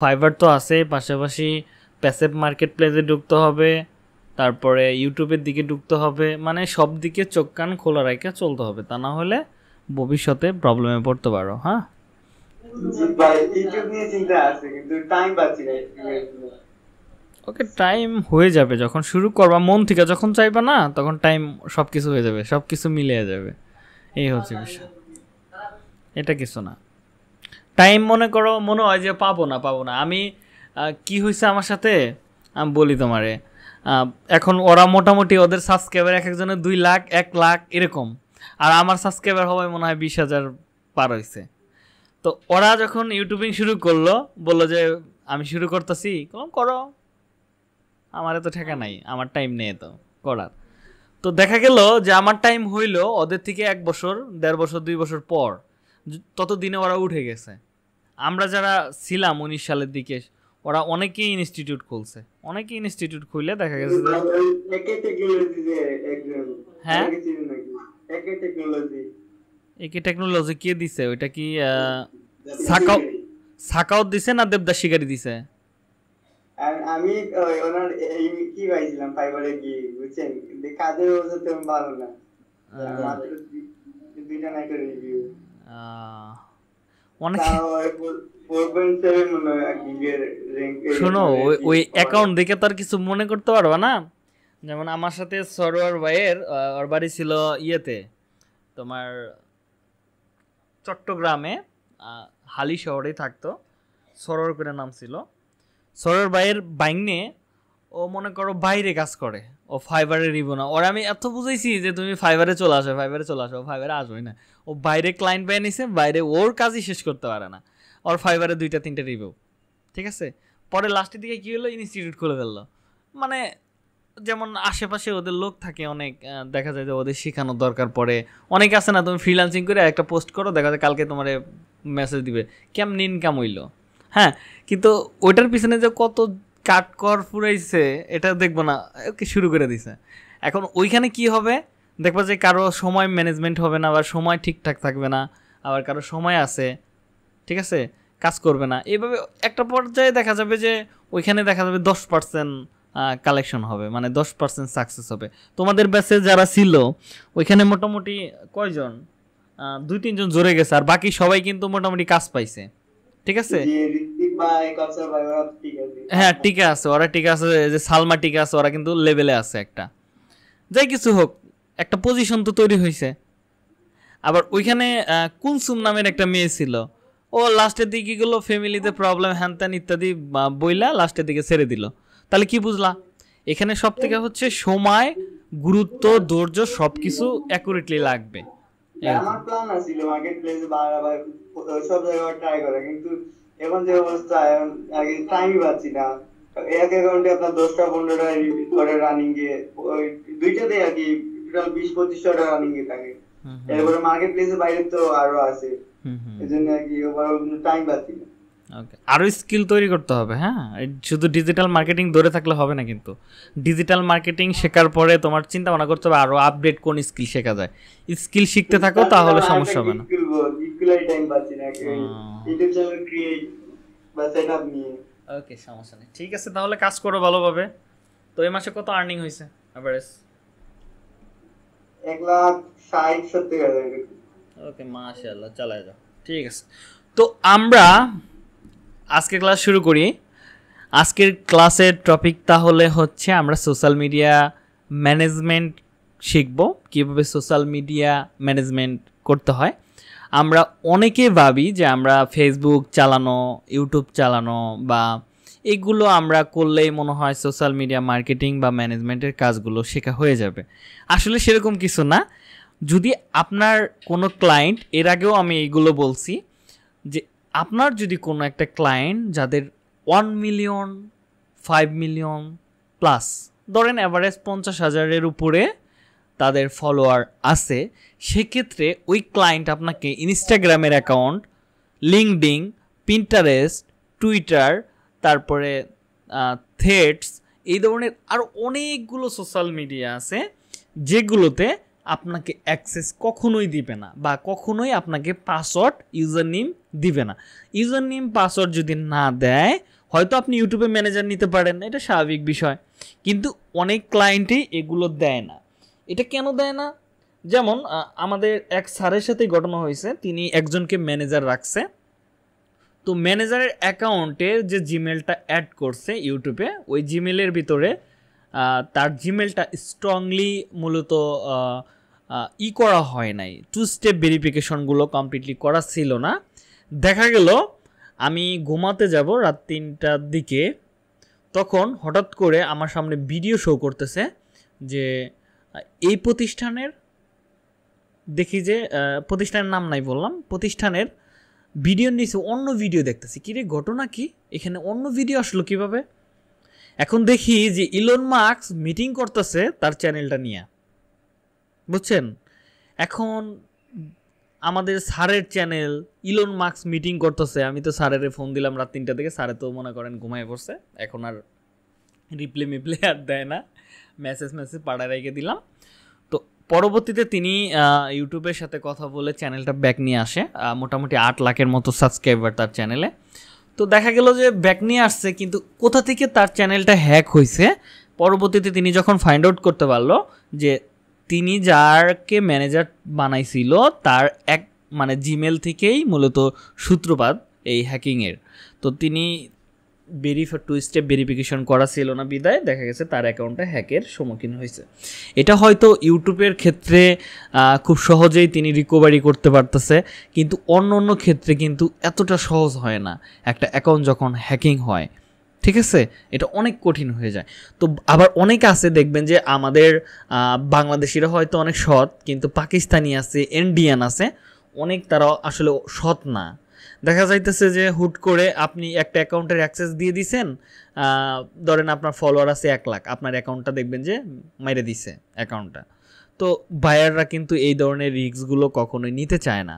Fibre তো আছে পাশাপাশি প্যাসেপ মার্কেট প্লেসে ঢুকতে হবে তারপরে ইউটিউবের দিকে ঢুকতে হবে মানে সব দিকে চোখ কান খোলা রেখে চলতে হবে তা না হলে ভবিষ্যতে প্রবলেমে পড়তে পারো হ্যাঁ ওকে টাইম হয়ে যাবে যখন শুরু করবা মন থেকে যখন চাইবা না তখন টাইম সব কিছু হয়ে যাবে সব কিছু মিলিয়ে যাবে এই হচ্ছে বিষয় এটা কিছু না টাইম মনে করো মনে হয় যে পাবো না পাবো না আমি কি হয়েছে আমার সাথে আমি বলি তোমারে এখন ওরা মোটামুটি ওদের সাবস্ক্রাইবার এক একজনের দুই লাখ এক লাখ এরকম আর আমার সাবস্ক্রাইবার হবে মনে হয় বিশ হাজার পার হয়েছে তো ওরা যখন ইউটিউবিং শুরু করলো বললো যে আমি শুরু করতেছি কম করো আমার এত ঠেকা নাই আমার টাইম নেই তো করার তো দেখা গেল যে আমার টাইম হইলো ওদের থেকে এক বছর দেড় বছর দুই বছর পর ততদিনে ওরা উঠে গেছে আমরা যারা ছিলাম উনিশ সালের দিকে ওরা অনেকেই ইনস্টিটিউট খুলছে অনেকেই ইনস্টিটিউট খুললে দেখা গেছে হ্যাঁ একে টেকনোলজি কে দিছে ওইটা কি দিছে না দেবদাস শিকারী দিছে আমি ওনার কি পাইছিলাম ফাইবারে বুঝছেন কাজের তেমন ভালো না রিভিউ শোনো ওই অ্যাকাউন্ট দেখে তো আর কিছু মনে করতে পারবা না যেমন আমার সাথে সরোয়ার ভাইয়ের ওর বাড়ি ছিল ইয়েতে তোমার চট্টগ্রামে হালি শহরেই থাকতো সরোয়ার করে নাম ছিল সরোয়ার ভাইয়ের বাইনে ও মনে করো বাইরে কাজ করে ও ফাইবারে নিব না ওর আমি এত বুঝাইছি যে তুমি ফাইবারে চলে আসো ফাইবারে চলে আসো ফাইবারে আসবে না ও বাইরে ক্লায়েন্ট পেয়ে নিছে বাইরে ওর কাজই শেষ করতে পারে না ওর ফাইবারে দুইটা তিনটা রিভিউ ঠিক আছে পরে লাস্টের দিকে কী হলো ইনস্টিটিউট খুলে ফেললো মানে যেমন আশেপাশে ওদের লোক থাকে অনেক দেখা যায় যে ওদের শেখানোর দরকার পড়ে অনেক আছে না তুমি ফ্রিলান্সিং করে একটা পোস্ট করো দেখা যায় কালকে তোমার মেসেজ দিবে কেমন ইনকাম হইলো হ্যাঁ কিন্তু ওইটার পিছনে যে কত কাটকর ফুরাইছে এটা দেখবো না ওকে শুরু করে দিছে এখন ওইখানে কি হবে দেখবো যে কারো সময় ম্যানেজমেন্ট হবে না বা সময় ঠিকঠাক থাকবে না আবার কারো সময় আছে ঠিক আছে কাজ করবে না এভাবে একটা পর্যায়ে দেখা যাবে যে ওইখানে দেখা যাবে দশ পার্সেন্ট কালেকশন হবে মানে দশ পার্সেন্ট সাকসেস হবে তোমাদের ব্যাচে যারা ছিল ওইখানে মোটামুটি কয়জন দুই তিনজন জোরে গেছে আর বাকি সবাই কিন্তু মোটামুটি কাজ পাইছে ঠিক আছে হ্যাঁ টিকা আছে ওরা টিকা আছে যে সালমা টিকা আছে ওরা কিন্তু লেভেলে আছে একটা যাই কিছু হোক একটা পজিশন তো তৈরি হয়েছে আবার ওইখানে কুনসুম নামের একটা মেয়ে ছিল ও লাস্টের দিকে গেলো ফ্যামিলিতে প্রবলেম হ্যানত্যান ইত্যাদি বইলা লাস্টের দিকে ছেড়ে দিল তাহলে কি বুঝলা এখানে সব থেকে হচ্ছে সময় গুরুত্ব ধৈর্য সব কিছু অ্যাকুরেটলি লাগবে আমার প্ল্যান আছিল মার্কেট প্লেসে বারবার সব জায়গায় ট্রাই করা কিন্তু এখন যে অবস্থা এখন আগে টাইমই পাচ্ছি না এক অ্যাকাউন্টে আপনার দশটা পনেরোটা করে রানিং এ ওই দুইটাতে আর কি টোটাল বিশ পঁচিশটা রানিং এ থাকে এরপরে মার্কেট প্লেসের বাইরে তো আরো আছে এজন্য আর কি টাইম পাচ্ছি না আরও স্কিল তৈরি করতে হবে হ্যাঁ শুধু ডিজিটাল মার্কেটিং ধরে থাকলে হবে না কিন্তু ডিজিটাল মার্কেটিং শেখার পরে তোমার চিন্তা ভাবনা করতে হবে আরও আপডেট কোন স্কিল শেখা যায় স্কিল শিখতে থাকো তাহলে সমস্যা হবে না গুলাই টাইম পাচ্ছি না ইউটিউব চ্যানেল ক্রিয়েট বা সেটআপ নিয়ে ওকে সমস্যা নেই ঠিক আছে তাহলে কাজ করো ভালোভাবে তো এই মাসে কত আর্নিং হয়েছে এভারেজ এক ওকে মাশাআল্লাহ চালাই যাও ঠিক আছে তো আমরা আজকে ক্লাস শুরু করি আজকের ক্লাসের টপিক তাহলে হচ্ছে আমরা সোশ্যাল মিডিয়া ম্যানেজমেন্ট শিখব কীভাবে সোশ্যাল মিডিয়া ম্যানেজমেন্ট করতে হয় আমরা অনেকে ভাবি যে আমরা ফেসবুক চালানো ইউটিউব চালানো বা এগুলো আমরা করলেই মনে হয় সোশ্যাল মিডিয়া মার্কেটিং বা ম্যানেজমেন্টের কাজগুলো শেখা হয়ে যাবে আসলে সেরকম কিছু না যদি আপনার কোনো ক্লায়েন্ট এর আগেও আমি এগুলো বলছি যে আপনার যদি কোনো একটা ক্লায়েন্ট যাদের one million five million plus ধরেন অ্যাভারেজ পঞ্চাশ হাজারের উপরে তাদের ফলোয়ার আছে সেক্ষেত্রে ওই ক্লায়েন্ট আপনাকে ইনস্টাগ্রামের অ্যাকাউন্ট লিঙ্কডিং পিন্টারেস্ট টুইটার তারপরে থেটস এই ধরনের আরও অনেকগুলো সোশ্যাল মিডিয়া আছে যেগুলোতে আপনাকে অ্যাক্সেস কখনোই দিবে না বা কখনোই আপনাকে পাসওয়ার্ড ইউজার নেম দিবে না ইউজার নেম পাসওয়ার্ড যদি না দেয় হয়তো আপনি ইউটিউবে ম্যানেজার নিতে পারেন না এটা স্বাভাবিক বিষয় কিন্তু অনেক ক্লায়েন্টই এগুলো দেয় না এটা কেন দেয় না যেমন আমাদের এক স্যারের সাথে ঘটনা হয়েছে তিনি একজনকে ম্যানেজার রাখছে তো ম্যানেজারের অ্যাকাউন্টে যে জিমেলটা অ্যাড করছে ইউটিউবে ওই জিমেলের ভিতরে তার জিমেলটা স্ট্রংলি মূলত ই করা হয় নাই টু স্টেপ ভেরিফিকেশনগুলো কমপ্লিটলি করা ছিল না দেখা গেল আমি ঘুমাতে যাব রাত তিনটার দিকে তখন হঠাৎ করে আমার সামনে ভিডিও শো করতেছে যে এই প্রতিষ্ঠানের দেখি যে প্রতিষ্ঠানের নাম নাই বললাম প্রতিষ্ঠানের ভিডিও নিয়েছে অন্য ভিডিও দেখতেছি কী রে ঘটনা কি এখানে অন্য ভিডিও আসলো কিভাবে এখন দেখি যে ইলন মার্কস মিটিং করতেছে তার চ্যানেলটা নিয়ে বুঝছেন এখন আমাদের স্যারের চ্যানেল ইলন মার্কস মিটিং করতেছে আমি তো স্যারের ফোন দিলাম রাত তিনটা থেকে স্যারে তো মনে করেন ঘুমায় পড়ছে এখন আর রিপ্লে মিপ্লে আর দেয় না মেসেজ মেসেজ পাড়ায় রেখে দিলাম তো পরবর্তীতে তিনি ইউটিউবের সাথে কথা বলে চ্যানেলটা ব্যাক নিয়ে আসে মোটামুটি আট লাখের মতো সাবস্ক্রাইবার তার চ্যানেলে তো দেখা গেল যে ব্যাক নিয়ে আসছে কিন্তু কোথা থেকে তার চ্যানেলটা হ্যাক হয়েছে পরবর্তীতে তিনি যখন ফাইন্ড আউট করতে পারলো যে তিনি যারকে ম্যানেজার বানাইছিল তার এক মানে জিমেল থেকেই মূলত সূত্রপাত এই হ্যাকিংয়ের তো তিনি ভেরিফা টু স্টেপ ভেরিফিকেশন করা ছিল না বিদায় দেখা গেছে তার অ্যাকাউন্টটা হ্যাকের সম্মুখীন হয়েছে এটা হয়তো ইউটিউবের ক্ষেত্রে খুব সহজেই তিনি রিকভারি করতে পারতেছে কিন্তু অন্য অন্য ক্ষেত্রে কিন্তু এতটা সহজ হয় না একটা অ্যাকাউন্ট যখন হ্যাকিং হয় ঠিক আছে এটা অনেক কঠিন হয়ে যায় তো আবার অনেকে আছে দেখবেন যে আমাদের বাংলাদেশিরা হয়তো অনেক সৎ কিন্তু পাকিস্তানি আছে ইন্ডিয়ান আছে অনেক তারা আসলে সৎ না দেখা যাইতেছে যে হুট করে আপনি একটা অ্যাকাউন্টের অ্যাক্সেস দিয়ে দিছেন ধরেন আপনার ফলোয়ার আছে এক লাখ আপনার অ্যাকাউন্টটা দেখবেন যে মাইরে দিছে অ্যাকাউন্টটা তো বায়াররা কিন্তু এই ধরনের রিস্কগুলো কখনোই নিতে চায় না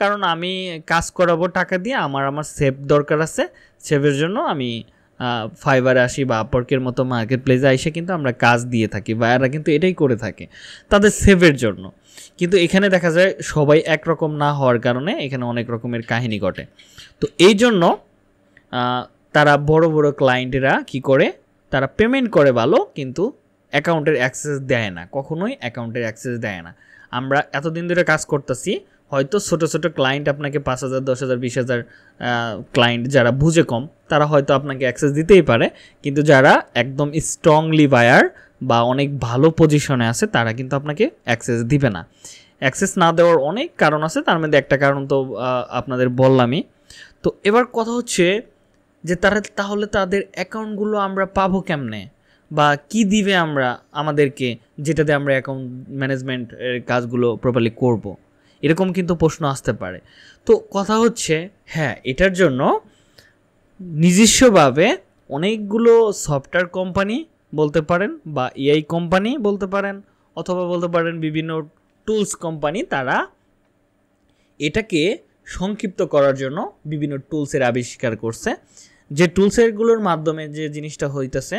কারণ আমি কাজ করাবো টাকা দিয়ে আমার আমার সেভ দরকার আছে সেভের জন্য আমি ফাইবারে আসি বা আপর্কের মতো মার্কেট প্লেসে আসে কিন্তু আমরা কাজ দিয়ে থাকি বায়াররা কিন্তু এটাই করে থাকে তাদের সেভের জন্য কিন্তু এখানে দেখা যায় সবাই একরকম না হওয়ার কারণে এখানে অনেক রকমের কাহিনী ঘটে তো এই জন্য তারা বড় বড় ক্লায়েন্টেরা কি করে তারা পেমেন্ট করে ভালো কিন্তু অ্যাকাউন্টের অ্যাক্সেস দেয় না কখনোই অ্যাকাউন্টের অ্যাক্সেস দেয় না আমরা এতদিন ধরে কাজ করতেছি হয়তো ছোটো ছোটো ক্লায়েন্ট আপনাকে পাঁচ হাজার দশ হাজার বিশ হাজার ক্লায়েন্ট যারা বুঝে কম তারা হয়তো আপনাকে অ্যাক্সেস দিতেই পারে কিন্তু যারা একদম স্ট্রংলি বায়ার বা অনেক ভালো পজিশনে আছে তারা কিন্তু আপনাকে অ্যাক্সেস দিবে না অ্যাক্সেস না দেওয়ার অনেক কারণ আছে তার মধ্যে একটা কারণ তো আপনাদের বললামই তো এবার কথা হচ্ছে যে তারা তাহলে তাদের অ্যাকাউন্টগুলো আমরা পাবো কেমনে বা কি দিবে আমরা আমাদেরকে যেটাতে আমরা অ্যাকাউন্ট ম্যানেজমেন্টের কাজগুলো প্রপারলি করব। এরকম কিন্তু প্রশ্ন আসতে পারে তো কথা হচ্ছে হ্যাঁ এটার জন্য নিজস্বভাবে অনেকগুলো সফটওয়্যার কোম্পানি বলতে পারেন বা এআই কোম্পানি বলতে পারেন অথবা বলতে পারেন বিভিন্ন টুলস কোম্পানি তারা এটাকে সংক্ষিপ্ত করার জন্য বিভিন্ন টুলসের আবিষ্কার করছে যে টুলসেরগুলোর মাধ্যমে যে জিনিসটা হইতেছে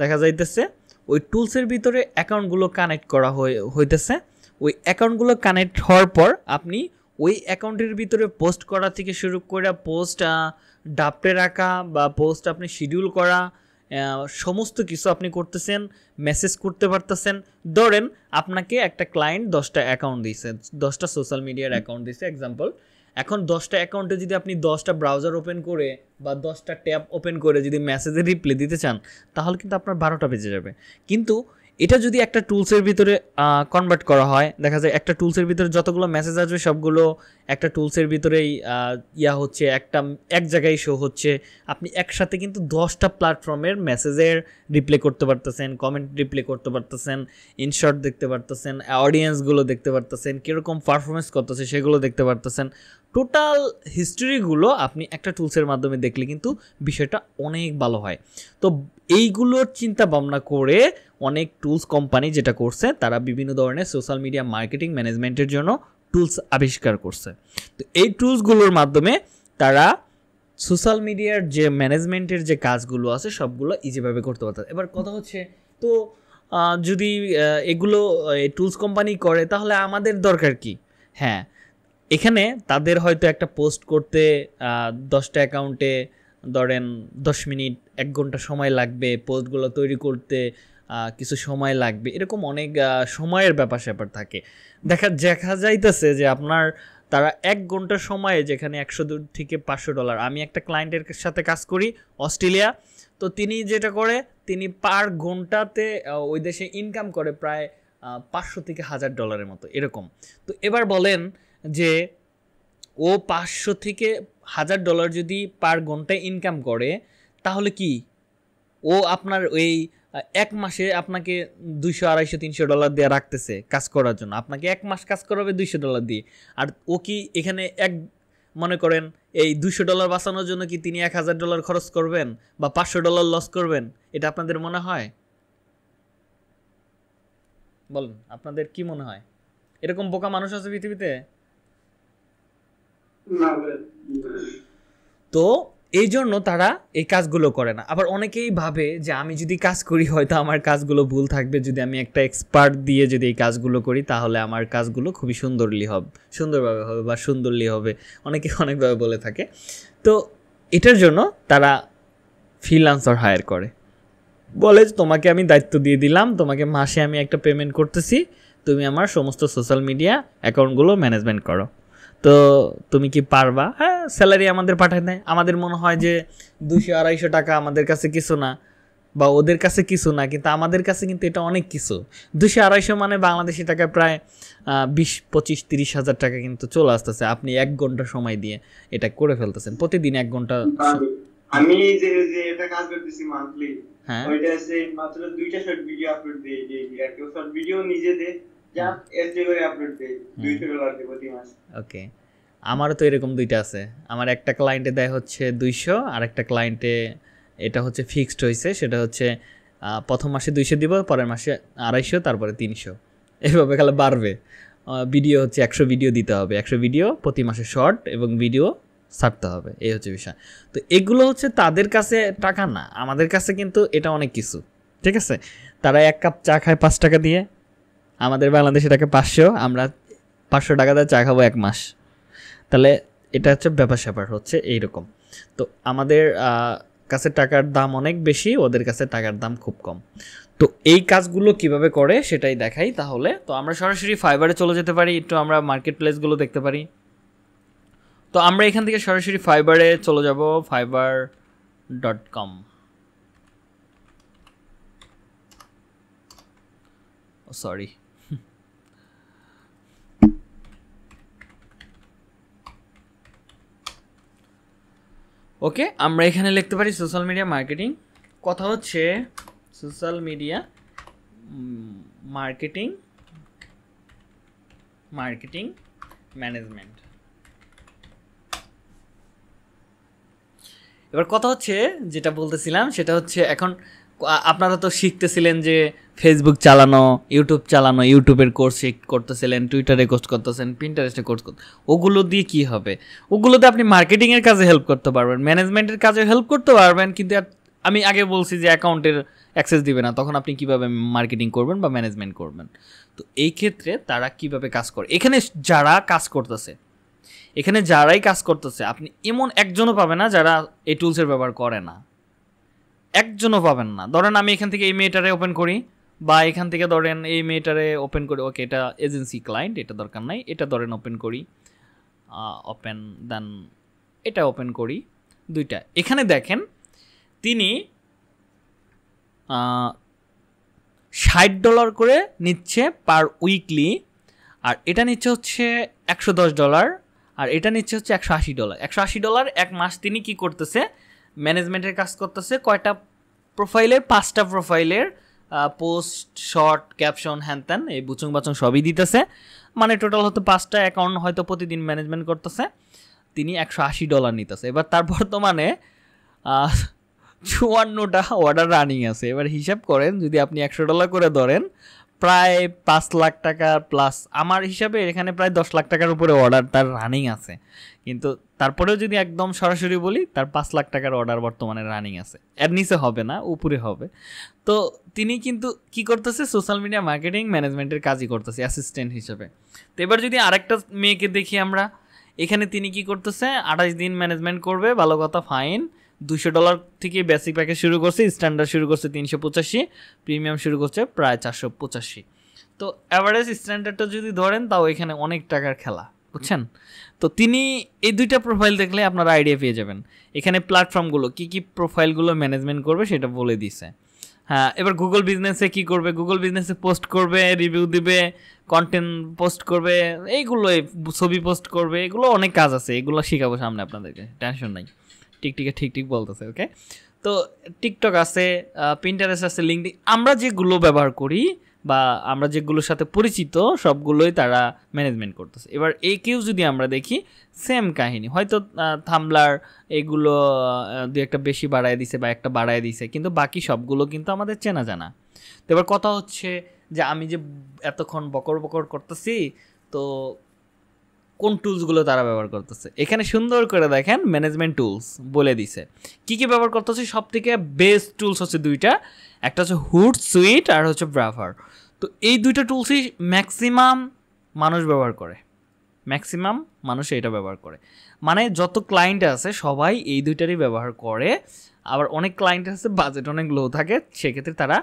দেখা যাইতেছে ওই টুলসের ভিতরে অ্যাকাউন্টগুলো কানেক্ট করা হইতেছে ওই অ্যাকাউন্টগুলো কানেক্ট হওয়ার পর আপনি ওই অ্যাকাউন্টের ভিতরে পোস্ট করা থেকে শুরু করে পোস্ট ডাপটে রাখা বা পোস্ট আপনি শিডিউল করা সমস্ত কিছু আপনি করতেছেন মেসেজ করতে পারতেছেন ধরেন আপনাকে একটা ক্লায়েন্ট দশটা অ্যাকাউন্ট দিয়েছে দশটা সোশ্যাল মিডিয়ার অ্যাকাউন্ট দিয়েছে এক্সাম্পল এখন দশটা অ্যাকাউন্টে যদি আপনি দশটা ব্রাউজার ওপেন করে বা দশটা ট্যাব ওপেন করে যদি মেসেজের রিপ্লাই দিতে চান তাহলে কিন্তু আপনার বারোটা বেজে যাবে কিন্তু এটা যদি একটা টুলসের ভিতরে কনভার্ট করা হয় দেখা যায় একটা টুলসের ভিতরে যতগুলো মেসেজ আসবে সবগুলো একটা টুলসের ভিতরেই ইয়া হচ্ছে একটা এক জায়গায় শো হচ্ছে আপনি একসাথে কিন্তু দশটা প্ল্যাটফর্মের মেসেজের রিপ্লে করতে পারতেছেন কমেন্ট রিপ্লে করতে পারতেছেন ইনশর্ট দেখতে পারতেছেন অডিয়েন্সগুলো দেখতে পারতেছেন কীরকম পারফরমেন্স করতেছে সেগুলো দেখতে পারতেছেন টোটাল হিস্ট্রিগুলো আপনি একটা টুলসের মাধ্যমে দেখলে কিন্তু বিষয়টা অনেক ভালো হয় তো এইগুলোর চিন্তা ভাবনা করে অনেক টুলস কোম্পানি যেটা করছে তারা বিভিন্ন ধরনের সোশ্যাল মিডিয়া মার্কেটিং ম্যানেজমেন্টের জন্য টুলস আবিষ্কার করছে তো এই টুলসগুলোর মাধ্যমে তারা সোশ্যাল মিডিয়ার যে ম্যানেজমেন্টের যে কাজগুলো আছে সবগুলো ইজিভাবে করতে পারত এবার কথা হচ্ছে তো যদি এগুলো টুলস কোম্পানি করে তাহলে আমাদের দরকার কি হ্যাঁ এখানে তাদের হয়তো একটা পোস্ট করতে দশটা অ্যাকাউন্টে ধরেন দশ মিনিট এক ঘন্টা সময় লাগবে পোস্টগুলো তৈরি করতে কিছু সময় লাগবে এরকম অনেক সময়ের ব্যাপার স্যাপার থাকে দেখা দেখা যাইতেছে যে আপনার তারা এক ঘন্টা সময়ে যেখানে একশো দু থেকে পাঁচশো ডলার আমি একটা ক্লায়েন্টের সাথে কাজ করি অস্ট্রেলিয়া তো তিনি যেটা করে তিনি পার ঘন্টাতে ওই দেশে ইনকাম করে প্রায় পাঁচশো থেকে হাজার ডলারের মতো এরকম তো এবার বলেন যে ও পাঁচশো থেকে হাজার ডলার যদি পার ঘন্টায় ইনকাম করে তাহলে কি ও আপনার ওই এক মাসে আপনাকে দুইশো আড়াইশো তিনশো ডলার দিয়ে রাখতেছে কাজ করার জন্য আপনাকে এক মাস কাজ করাবে দুইশো ডলার দিয়ে আর ও কি এখানে এক মনে করেন এই দুশো ডলার বাঁচানোর জন্য কি তিনি এক হাজার ডলার খরচ করবেন বা পাঁচশো ডলার লস করবেন এটা আপনাদের মনে হয় বলেন আপনাদের কি মনে হয় এরকম বোকা মানুষ আছে পৃথিবীতে তো এই জন্য তারা এই কাজগুলো করে না আবার অনেকেই ভাবে যে আমি যদি কাজ করি হয়তো আমার কাজগুলো ভুল থাকবে যদি আমি একটা এক্সপার্ট দিয়ে যদি এই কাজগুলো করি তাহলে আমার কাজগুলো খুবই সুন্দরলি হবে সুন্দরভাবে হবে বা সুন্দরলি হবে অনেকে অনেকভাবে বলে থাকে তো এটার জন্য তারা ফ্রিলান্সার হায়ার করে বলে যে তোমাকে আমি দায়িত্ব দিয়ে দিলাম তোমাকে মাসে আমি একটা পেমেন্ট করতেছি তুমি আমার সমস্ত সোশ্যাল মিডিয়া অ্যাকাউন্টগুলো ম্যানেজমেন্ট করো তো তুমি কি পারবা হ্যাঁ স্যালারি আমাদের পাঠায় দেয় আমাদের মনে হয় যে দুশো আড়াইশো টাকা আমাদের কাছে কিছু না বা ওদের কাছে কিছু না কিন্তু আমাদের কাছে কিন্তু এটা অনেক কিছু দুশো আড়াইশো মানে বাংলাদেশি টাকায় প্রায় বিশ পঁচিশ তিরিশ হাজার টাকা কিন্তু চলে আসতেছে আপনি এক ঘন্টা সময় দিয়ে এটা করে ফেলতেছেন প্রতিদিন এক ঘন্টা আমি যে যে এটা কাজ করতেছি মান্থলি হ্যাঁ ওইটা মাত্র দুইটা শর্ট ভিডিও আপলোড দিই যে একটা শর্ট ভিডিও নিজে দেয় ওকে আমারও তো এরকম দুইটা আছে আমার একটা ক্লায়েন্টে দেয় হচ্ছে দুইশো আর একটা ক্লায়েন্টে এটা হচ্ছে ফিক্সড হয়েছে সেটা হচ্ছে প্রথম মাসে দুইশো দিব পরের মাসে আড়াইশো তারপরে তিনশো এভাবে খালে বাড়বে ভিডিও হচ্ছে একশো ভিডিও দিতে হবে একশো ভিডিও প্রতি মাসে শর্ট এবং ভিডিও ছাড়তে হবে এই হচ্ছে বিষয় তো এগুলো হচ্ছে তাদের কাছে টাকা না আমাদের কাছে কিন্তু এটা অনেক কিছু ঠিক আছে তারা এক কাপ চা খায় পাঁচ টাকা দিয়ে আমাদের বাংলাদেশে এটাকে পাঁচশো আমরা পাঁচশো টাকা দিয়ে চা খাবো এক মাস তাহলে এটা হচ্ছে ব্যাপার স্যাপার হচ্ছে এইরকম তো আমাদের কাছে টাকার দাম অনেক বেশি ওদের কাছে টাকার দাম খুব কম তো এই কাজগুলো কিভাবে করে সেটাই দেখাই তাহলে তো আমরা সরাসরি ফাইবারে চলে যেতে পারি একটু আমরা মার্কেট প্লেসগুলো দেখতে পারি তো আমরা এখান থেকে সরাসরি ফাইবারে চলে যাব Fiverr dot com sorry okay আমরা এখানে লিখতে পারি সোশ্যাল মিডিয়া মার্কেটিং কথা হচ্ছে social media marketing marketing management এবার কথা হচ্ছে যেটা বলতেছিলাম সেটা হচ্ছে এখন আপনারা তো শিখতেছিলেন যে ফেসবুক চালানো ইউটিউব চালানো ইউটিউবের কোর্স করতেছিলেন টুইটারে কোর্স করতেছেন প্রিন্টারেস্টে কোর্স করতে ওগুলো দিয়ে কি হবে ওগুলোতে আপনি মার্কেটিংয়ের কাজে হেল্প করতে পারবেন ম্যানেজমেন্টের কাজে হেল্প করতে পারবেন কিন্তু আমি আগে বলছি যে অ্যাকাউন্টের অ্যাক্সেস দিবে না তখন আপনি কিভাবে মার্কেটিং করবেন বা ম্যানেজমেন্ট করবেন তো এই ক্ষেত্রে তারা কিভাবে কাজ করে এখানে যারা কাজ করতেছে এখানে যারাই কাজ করতেছে আপনি এমন একজনও পাবে না যারা এই টুলসের ব্যবহার করে না একজনও পাবেন না ধরেন আমি এখান থেকে এই মেয়েটারে ওপেন করি বা এখান থেকে ধরেন এই মেয়েটারে ওপেন করি ওকে এটা এজেন্সি ক্লায়েন্ট এটা দরকার নাই এটা ধরেন ওপেন করি ওপেন দেন এটা ওপেন করি দুইটা এখানে দেখেন তিনি ষাট ডলার করে নিচ্ছে পার উইকলি আর এটা নিচ্ছে হচ্ছে একশো দশ ডলার আর এটা নিচ্ছে হচ্ছে একশো আশি ডলার একশো আশি ডলার এক মাস তিনি কি করতেছে ম্যানেজমেন্টের কাজ করতেছে কয়টা প্রোফাইলের পাঁচটা প্রোফাইলের পোস্ট শর্ট ক্যাপশন হ্যান ত্যান এই বুচুং বাচুং সবই দিতেছে মানে টোটাল হয়তো পাঁচটা অ্যাকাউন্ট হয়তো প্রতিদিন ম্যানেজমেন্ট করতেছে তিনি একশো আশি ডলার নিতেছে এবার তার বর্তমানে চুয়ান্নটা অর্ডার রানিং আছে এবার হিসাব করেন যদি আপনি একশো ডলার করে ধরেন প্রায় পাঁচ লাখ টাকা প্লাস আমার হিসাবে এখানে প্রায় দশ লাখ টাকার উপরে অর্ডার তার রানিং আছে কিন্তু তারপরেও যদি একদম সরাসরি বলি তার পাঁচ লাখ টাকার অর্ডার বর্তমানে রানিং আছে এর নিচে হবে না উপরে হবে তো তিনি কিন্তু কি করতেছে সোশ্যাল মিডিয়া মার্কেটিং ম্যানেজমেন্টের কাজই করতেছে অ্যাসিস্ট্যান্ট হিসেবে তো এবার যদি আরেকটা মেয়েকে দেখি আমরা এখানে তিনি কি করতেছে আঠাশ দিন ম্যানেজমেন্ট করবে ভালো কথা ফাইন দুশো ডলার থেকে বেসিক প্যাকেজ শুরু করছে স্ট্যান্ডার্ড শুরু করছে তিনশো পঁচাশি প্রিমিয়াম শুরু করছে প্রায় চারশো পঁচাশি তো অ্যাভারেজ স্ট্যান্ডার্ডটা যদি ধরেন তাও এখানে অনেক টাকার খেলা বুঝছেন তো তিনি এই দুইটা প্রোফাইল দেখলে আপনারা আইডিয়া পেয়ে যাবেন এখানে প্ল্যাটফর্মগুলো কী কী প্রোফাইলগুলো ম্যানেজমেন্ট করবে সেটা বলে দিছে হ্যাঁ এবার গুগল বিজনেসে কি করবে গুগল বিজনেসে পোস্ট করবে রিভিউ দিবে কন্টেন্ট পোস্ট করবে এইগুলো ছবি পোস্ট করবে এগুলো অনেক কাজ আছে এগুলো শেখাবো সামনে আপনাদেরকে টেনশন নাই টিকটিকে ঠিক ঠিক বলতেছে ওকে তো টিকটক আছে প্রিন্টারেস্ট আছে লিঙ্কডিন আমরা যেগুলো ব্যবহার করি বা আমরা যেগুলোর সাথে পরিচিত সবগুলোই তারা ম্যানেজমেন্ট করতেছে এবার এই কেউ যদি আমরা দেখি সেম কাহিনী হয়তো থামলার এগুলো দু একটা বেশি বাড়ায় দিছে বা একটা বাড়ায় দিছে কিন্তু বাকি সবগুলো কিন্তু আমাদের চেনা জানা তো এবার কথা হচ্ছে যে আমি যে এতক্ষণ বকর বকর করতেছি তো কোন টুলসগুলো তারা ব্যবহার করতেছে এখানে সুন্দর করে দেখেন ম্যানেজমেন্ট টুলস বলে দিছে কি কি ব্যবহার করতেছে সব থেকে বেস্ট টুলস হচ্ছে দুইটা একটা হচ্ছে হুড সুইট আর হচ্ছে ব্রাভার তো এই দুইটা টুলসই ম্যাক্সিমাম মানুষ ব্যবহার করে ম্যাক্সিমাম মানুষ এটা ব্যবহার করে মানে যত ক্লায়েন্ট আছে সবাই এই দুইটারই ব্যবহার করে আবার অনেক ক্লায়েন্ট আছে বাজেট অনেক লো থাকে সেক্ষেত্রে তারা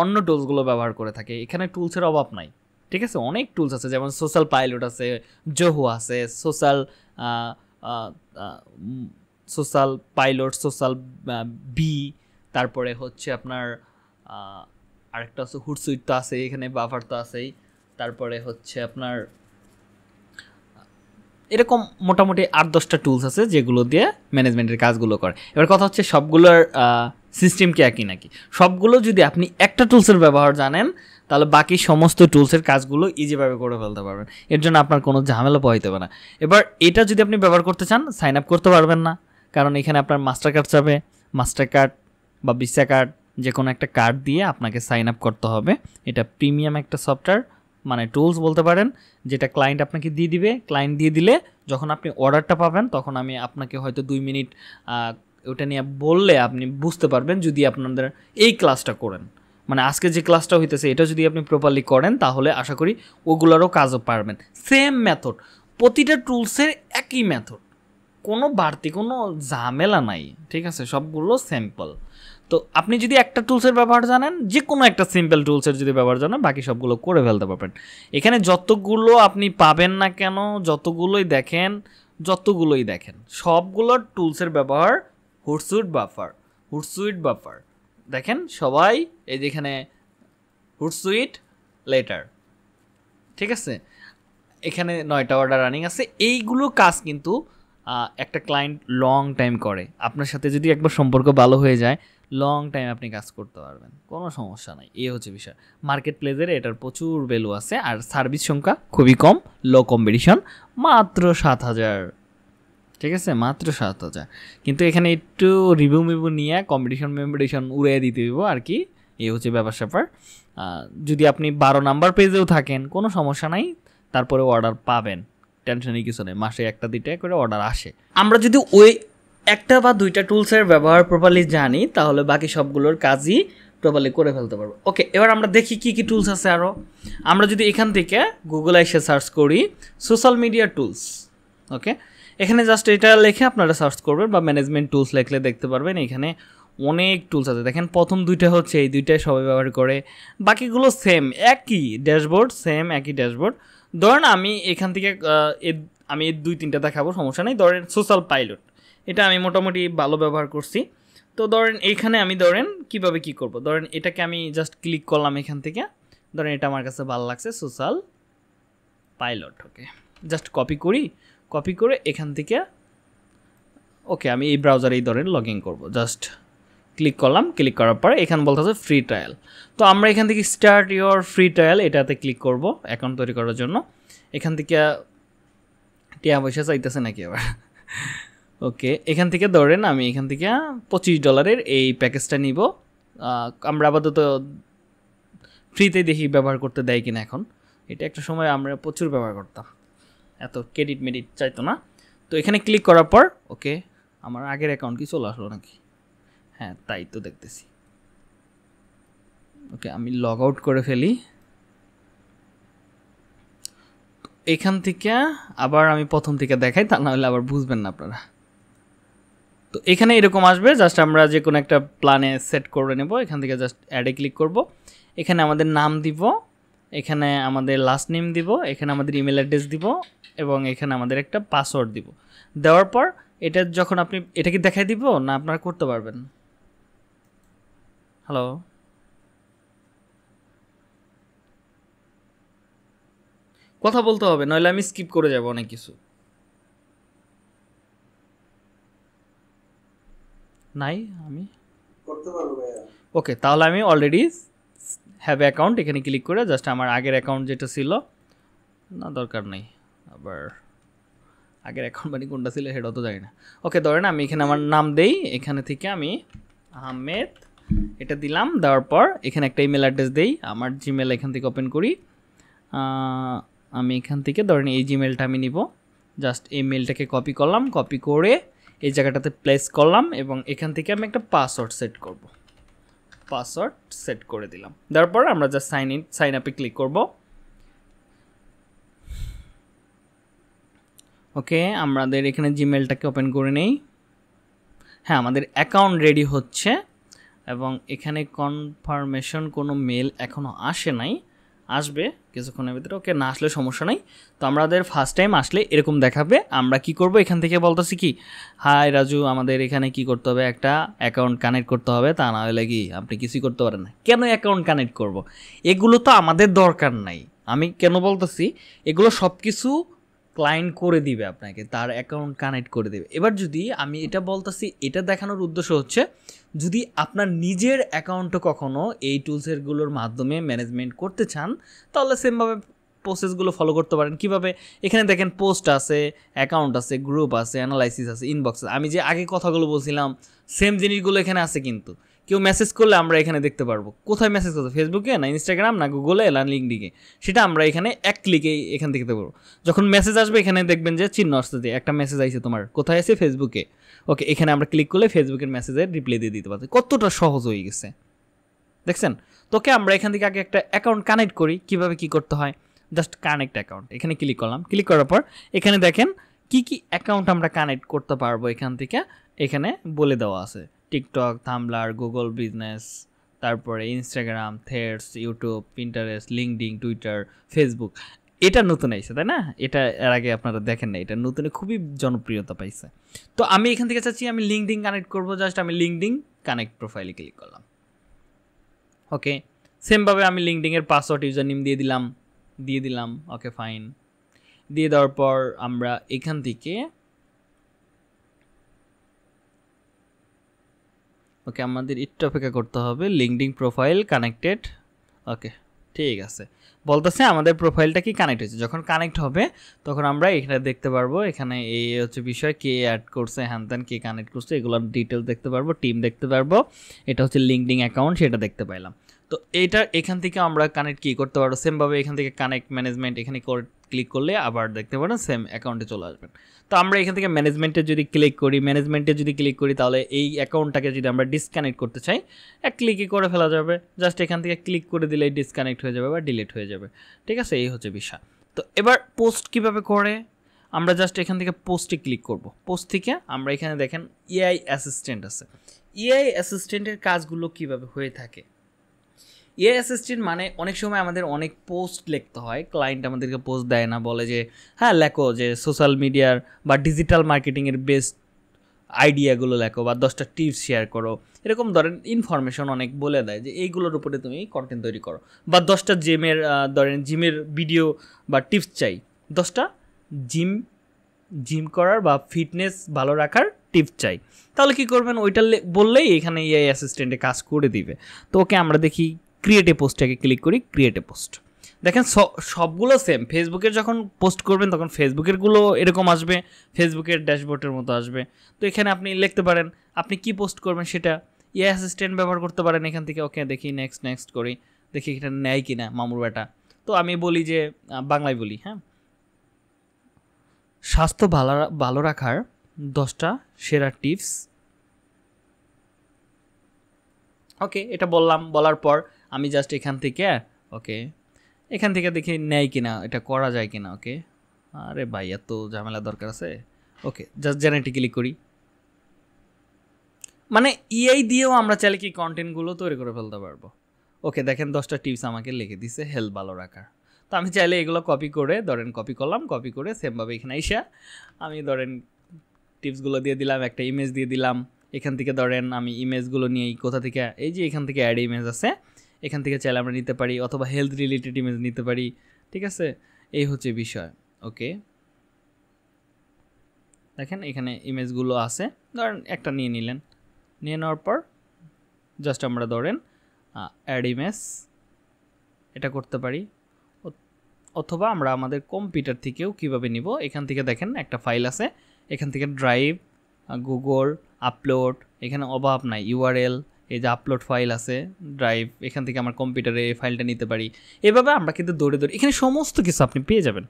অন্য টুলসগুলো ব্যবহার করে থাকে এখানে টুলসের অভাব নাই ঠিক আছে অনেক টুলস আছে যেমন সোশ্যাল পাইলট আছে জহু আছে সোশ্যাল সোশ্যাল পাইলট সোশ্যাল বি তারপরে হচ্ছে আপনার আরেকটা হচ্ছে হুটসুইট তো আছে এখানে বাফার তো আছেই তারপরে হচ্ছে আপনার এরকম মোটামুটি আট দশটা টুলস আছে যেগুলো দিয়ে ম্যানেজমেন্টের কাজগুলো করে এবার কথা হচ্ছে সবগুলোর সিস্টেম কি একই নাকি সবগুলো যদি আপনি একটা টুলসের ব্যবহার জানেন তাহলে বাকি সমস্ত টুলসের কাজগুলো ইজিভাবে করে ফেলতে পারবেন এর জন্য আপনার কোনো ঝামেলা পাইতে হবে না এবার এটা যদি আপনি ব্যবহার করতে চান সাইন আপ করতে পারবেন না কারণ এখানে আপনার মাস্টার কার্ড চাবে মাস্টার কার্ড বা ভিসা কার্ড যে কোনো একটা কার্ড দিয়ে আপনাকে সাইন আপ করতে হবে এটা প্রিমিয়াম একটা সফটওয়্যার মানে টুলস বলতে পারেন যেটা ক্লায়েন্ট আপনাকে দিয়ে দিবে ক্লায়েন্ট দিয়ে দিলে যখন আপনি অর্ডারটা পাবেন তখন আমি আপনাকে হয়তো দুই মিনিট ওটা নিয়ে বললে আপনি বুঝতে পারবেন যদি আপনাদের এই ক্লাসটা করেন মানে আজকে যে ক্লাসটা হইতেছে এটা যদি আপনি প্রপারলি করেন তাহলে আশা করি ওগুলোরও কাজও পারবেন সেম মেথড প্রতিটা টুলসের একই মেথড কোনো বাড়তি কোনো ঝামেলা নাই ঠিক আছে সবগুলো স্যাম্পল তো আপনি যদি একটা টুলসের ব্যবহার জানেন যে কোনো একটা সিম্পল টুলসের যদি ব্যবহার জানেন বাকি সবগুলো করে ফেলতে পারবেন এখানে যতগুলো আপনি পাবেন না কেন যতগুলোই দেখেন যতগুলোই দেখেন সবগুলো টুলসের ব্যবহার হুটসুইট বাফার হুটসুইট বাফার দেখেন সবাই এই যেখানে সুইট লেটার ঠিক আছে এখানে নয়টা অর্ডার রানিং আছে এইগুলো কাজ কিন্তু একটা ক্লায়েন্ট লং টাইম করে আপনার সাথে যদি একবার সম্পর্ক ভালো হয়ে যায় লং টাইম আপনি কাজ করতে পারবেন কোনো সমস্যা নাই এ হচ্ছে বিষয় মার্কেট প্লেসের এটার প্রচুর ভ্যালু আছে আর সার্ভিস সংখ্যা খুবই কম লো কম্পিটিশন মাত্র সাত হাজার ঠিক আছে মাত্র সাত হাজার কিন্তু এখানে একটু রিভিউ মিভিউ নিয়ে কম্পিটিশন মেম্পিটিশন উড়িয়ে দিতে দিব আর কি এই হচ্ছে ব্যাপার স্যাপার যদি আপনি বারো নাম্বার পেজেও থাকেন কোনো সমস্যা নাই তারপরে অর্ডার পাবেন টেনশনই কিছু নেই মাসে একটা দুইটা করে অর্ডার আসে আমরা যদি ওই একটা বা দুইটা টুলসের ব্যবহার প্রপারলি জানি তাহলে বাকি সবগুলোর কাজই প্রপারলি করে ফেলতে পারবো ওকে এবার আমরা দেখি কি কি টুলস আছে আরও আমরা যদি এখান থেকে গুগল এসে সার্চ করি সোশ্যাল মিডিয়া টুলস ওকে এখানে জাস্ট এটা লেখে আপনারা সার্চ করবেন বা ম্যানেজমেন্ট টুলস লিখলে দেখতে পারবেন এখানে অনেক টুলস আছে দেখেন প্রথম দুইটা হচ্ছে এই দুইটাই সবাই ব্যবহার করে বাকিগুলো সেম একই ড্যাশবোর্ড সেম একই ড্যাশবোর্ড ধরেন আমি এখান থেকে আমি দুই তিনটা দেখাবো সমস্যা নেই ধরেন সোশ্যাল পাইলট এটা আমি মোটামুটি ভালো ব্যবহার করছি তো ধরেন এখানে আমি ধরেন কিভাবে কি করব ধরেন এটাকে আমি জাস্ট ক্লিক করলাম এখান থেকে ধরেন এটা আমার কাছে ভালো লাগছে social pilot okay just copy করি কপি করে এখান থেকে ওকে আমি এই ব্রাউজারে এই ধরনের লগ ইন করবো জাস্ট ক্লিক করলাম ক্লিক করার পরে এখানে বলতেছে ফ্রি ট্রায়াল তো আমরা এখান থেকে স্টার্ট ইউর ফ্রি ট্রায়াল এটাতে ক্লিক করব অ্যাকাউন্ট তৈরি করার জন্য এখান থেকে টিয়া পয়সা চাইতেছে নাকি আবার ওকে এখান থেকে ধরেন আমি এখান থেকে পঁচিশ ডলারের এই প্যাকেজটা নিব আমরা আপাতত ফ্রিতে দেখি ব্যবহার করতে দেয় কিনা এখন এটা একটা সময় আমরা প্রচুর ব্যবহার করতাম এত ক্রেডিট মেডিট চাইতো না তো এখানে ক্লিক করার পর ওকে আমার আগের অ্যাকাউন্ট কি চলে আসলো নাকি হ্যাঁ তাই তো দেখতেছি ওকে আমি লগ আউট করে ফেলি এখান থেকে আবার আমি প্রথম থেকে দেখাই তা নাহলে আবার বুঝবেন না আপনারা তো এখানে এরকম আসবে জাস্ট আমরা যে কোনো একটা প্ল্যানে সেট করে নেব এখান থেকে জাস্ট অ্যাডে ক্লিক করব এখানে আমাদের নাম দিব এখানে আমাদের লাস্ট নেম দিব এখানে আমাদের ইমেল অ্যাড্রেস দিব এবং এখানে আমাদের একটা পাসওয়ার্ড দিব দেওয়ার পর এটা যখন আপনি এটা কি দেখাই দিব না আপনারা করতে পারবেন হ্যালো কথা বলতে হবে নইলে আমি স্কিপ করে যাব অনেক কিছু নাই আমি করতে পারবো ওকে তাহলে আমি অলরেডি হ্যাভ অ্যাকাউন্ট এখানে ক্লিক করে জাস্ট আমার আগের অ্যাকাউন্ট যেটা ছিল না দরকার নেই আবার আগের অ্যাকাউন্ট মানে কোনটা ছিল সেটাও তো জানি না ওকে ধরেন আমি এখানে আমার নাম দেই এখানে থেকে আমি আহমেদ এটা দিলাম দেওয়ার পর এখানে একটা ইমেল অ্যাড্রেস দেই আমার জিমেল এখান থেকে ওপেন করি আমি এখান থেকে ধরেন এই জিমেলটা আমি নিব জাস্ট এই মেলটাকে কপি করলাম কপি করে এই জায়গাটাতে প্লেস করলাম এবং এখান থেকে আমি একটা পাসওয়ার্ড সেট করবো পাসওয়ার্ড সেট করে দিলাম তারপর আমরা যা সাইন ইন সাইন আপে ক্লিক করব ওকে আমাদের এখানে জিমেলটাকে ওপেন করে নেই হ্যাঁ আমাদের অ্যাকাউন্ট রেডি হচ্ছে এবং এখানে কনফার্মেশন কোনো মেল এখনও আসে নাই আসবে কিছুক্ষণের ভিতরে ওকে না আসলে সমস্যা নেই তো আমাদের ফার্স্ট টাইম আসলে এরকম দেখাবে আমরা কি করব এখান থেকে বলতেছি কি হাই রাজু আমাদের এখানে কি করতে হবে একটা অ্যাকাউন্ট কানেক্ট করতে হবে তা না হলে কি আপনি কিছুই করতে পারেন না কেন অ্যাকাউন্ট কানেক্ট করব। এগুলো তো আমাদের দরকার নাই আমি কেন বলতেছি এগুলো সব কিছু ক্লায়েন্ট করে দিবে আপনাকে তার অ্যাকাউন্ট কানেক্ট করে দেবে এবার যদি আমি এটা বলতেছি এটা দেখানোর উদ্দেশ্য হচ্ছে যদি আপনার নিজের অ্যাকাউন্টও কখনও এই টুলসেরগুলোর মাধ্যমে ম্যানেজমেন্ট করতে চান তাহলে সেমভাবে প্রসেসগুলো ফলো করতে পারেন কিভাবে এখানে দেখেন পোস্ট আছে অ্যাকাউন্ট আছে গ্রুপ আছে অ্যানালাইসিস আছে ইনবক্স আছে আমি যে আগে কথাগুলো বলছিলাম সেম জিনিসগুলো এখানে আছে কিন্তু কেউ মেসেজ করলে আমরা এখানে দেখতে পারবো কোথায় মেসেজ করতে ফেসবুকে না ইনস্টাগ্রাম না গুগলে না লিঙ্কডিকে সেটা আমরা এখানে এক ক্লিকে এখান থেকে দেখতে পারবো যখন মেসেজ আসবে এখানে দেখবেন যে চিহ্ন আসতে একটা মেসেজ আইছে তোমার কোথায় আছে ফেসবুকে ওকে এখানে আমরা ক্লিক করলে ফেসবুকের মেসেজের রিপ্লাই দিয়ে দিতে পারছি কতটা সহজ হয়ে গেছে দেখছেন তোকে আমরা এখান থেকে আগে একটা অ্যাকাউন্ট কানেক্ট করি কিভাবে কি করতে হয় জাস্ট কানেক্ট অ্যাকাউন্ট এখানে ক্লিক করলাম ক্লিক করার পর এখানে দেখেন কি কি অ্যাকাউন্ট আমরা কানেক্ট করতে পারবো এখান থেকে এখানে বলে দেওয়া আছে টিকটক থামলার গুগল বিজনেস তারপরে Instagram Threads YouTube Pinterest LinkedIn Twitter Facebook এটা নতুন আইসে তাই না এটা এর আগে আপনারা দেখেন না এটা নতুনে খুবই জনপ্রিয়তা পাইছে তো আমি এখান থেকে চাচ্ছি আমি লিঙ্কডিং কানেক্ট করবো জাস্ট আমি লিঙ্কডিং কানেক্ট প্রোফাইলে ক্লিক করলাম ওকে সেমভাবে আমি লিঙ্কডিংয়ের পাসওয়ার্ড ইউজার নেম দিয়ে দিলাম দিয়ে দিলাম ওকে ফাইন দিয়ে দেওয়ার পর আমরা এখান থেকে ওকে আমাদের একটু অপেক্ষা করতে হবে লিঙ্কডিং প্রোফাইল কানেক্টেড ওকে ঠিক আছে বলতেছে আমাদের প্রোফাইলটা কি কানেক্ট হয়েছে যখন কানেক্ট হবে তখন আমরা এখানে দেখতে পারবো এখানে এই হচ্ছে বিষয় কে অ্যাড করছে হ্যান ত্যান কে কানেক্ট করছে এগুলোর ডিটেলস দেখতে পারবো টিম দেখতে পারবো এটা হচ্ছে লিঙ্কডিং অ্যাকাউন্ট সেটা দেখতে পাইলাম তো এটা এখান থেকে আমরা কানেক্ট কী করতে পারবো সেমভাবে এখান থেকে কানেক্ট ম্যানেজমেন্ট এখানে ক্লিক করলে আবার দেখতে পারেন সেম অ্যাকাউন্টে চলে আসবেন তো আমরা এখান থেকে ম্যানেজমেন্টে যদি ক্লিক করি ম্যানেজমেন্টে যদি ক্লিক করি তাহলে এই অ্যাকাউন্টটাকে যদি আমরা ডিসকানেক্ট করতে চাই এক ক্লিকই করে ফেলা যাবে জাস্ট এখান থেকে ক্লিক করে দিলেই ডিসকানেক্ট হয়ে যাবে বা ডিলিট হয়ে যাবে ঠিক আছে এই হচ্ছে বিষয় তো এবার পোস্ট কিভাবে করে আমরা জাস্ট এখান থেকে পোস্টে ক্লিক করব পোস্ট থেকে আমরা এখানে দেখেন এআই অ্যাসিস্ট্যান্ট আছে এআই অ্যাসিস্ট্যান্টের কাজগুলো কিভাবে হয়ে থাকে এআই অ্যাসিস্ট্যান্ট মানে অনেক সময় আমাদের অনেক পোস্ট লিখতে হয় ক্লায়েন্ট আমাদেরকে পোস্ট দেয় না বলে যে হ্যাঁ লেখো যে সোশ্যাল মিডিয়ার বা ডিজিটাল মার্কেটিংয়ের বেস্ট আইডিয়াগুলো লেখো বা দশটা টিপস শেয়ার করো এরকম ধরেন ইনফরমেশন অনেক বলে দেয় যে এইগুলোর উপরে তুমি কন্টেন্ট তৈরি করো বা দশটা জিমের ধরেন জিমের ভিডিও বা টিপস চাই দশটা জিম জিম করার বা ফিটনেস ভালো রাখার টিপস চাই তাহলে কি করবেন ওইটা বললেই এখানে এই অ্যাসিস্ট্যান্টে কাজ করে দিবে তো ওকে আমরা দেখি ক্রিয়েট এ পোস্টটাকে ক্লিক করি ক্রিয়েট এ পোস্ট দেখেন সবগুলো সেম ফেসবুকের যখন পোস্ট করবেন তখন ফেসবুকেরগুলো এরকম আসবে ফেসবুকের ড্যাশবোর্ডের মতো আসবে তো এখানে আপনি লিখতে পারেন আপনি কি পোস্ট করবেন সেটা ই অ্যাসিস্ট্যান্ট ব্যবহার করতে পারেন এখান থেকে ওকে দেখি নেক্সট নেক্সট করি দেখি এটা নেয় কি না মামুর বেটা তো আমি বলি যে বাংলায় বলি হ্যাঁ স্বাস্থ্য ভালো ভালো রাখার দশটা সেরা টিপস ওকে এটা বললাম বলার পর আমি জাস্ট এখান থেকে ওকে এখান থেকে দেখি নেয় কিনা এটা করা যায় কিনা ওকে আরে ভাই এত ঝামেলা দরকার আছে ওকে জাস্ট জেনেটিক্যালি করি মানে ইআই e দিয়েও আমরা চাইলে কি কন্টেন্টগুলো তৈরি করে ফেলতে পারবো ওকে দেখেন দশটা টিপস আমাকে লিখে দিছে হেলথ ভালো রাখার তো আমি চাইলে এগুলো কপি করে ধরেন কপি করলাম কপি করে সেমভাবে এখানে এসে আমি ধরেন টিপসগুলো দিয়ে দিলাম একটা ইমেজ দিয়ে দিলাম এখান থেকে ধরেন আমি ইমেজগুলো নিয়ে কোথা থেকে এই যে এখান থেকে অ্যাড ইমেজ আছে এখান থেকে চাইলে আমরা নিতে পারি অথবা হেলথ রিলেটেড ইমেজ নিতে পারি ঠিক আছে এই হচ্ছে বিষয় ওকে দেখেন এখানে ইমেজগুলো আছে ধরেন একটা নিয়ে নিলেন নিয়ে নেওয়ার পর জাস্ট আমরা ধরেন অ্যাড ইমেজ এটা করতে পারি অথবা আমরা আমাদের কম্পিউটার থেকেও কিভাবে নিব এখান থেকে দেখেন একটা ফাইল আছে এখান থেকে ড্রাইভ গুগল আপলোড এখানে অভাব নাই ইউআরএল এই যে আপলোড ফাইল আছে ড্রাইভ এখান থেকে আমার কম্পিউটারে এই ফাইলটা নিতে পারি এভাবে আমরা কিন্তু দৌড়ে দৌড়ে এখানে সমস্ত কিছু আপনি পেয়ে যাবেন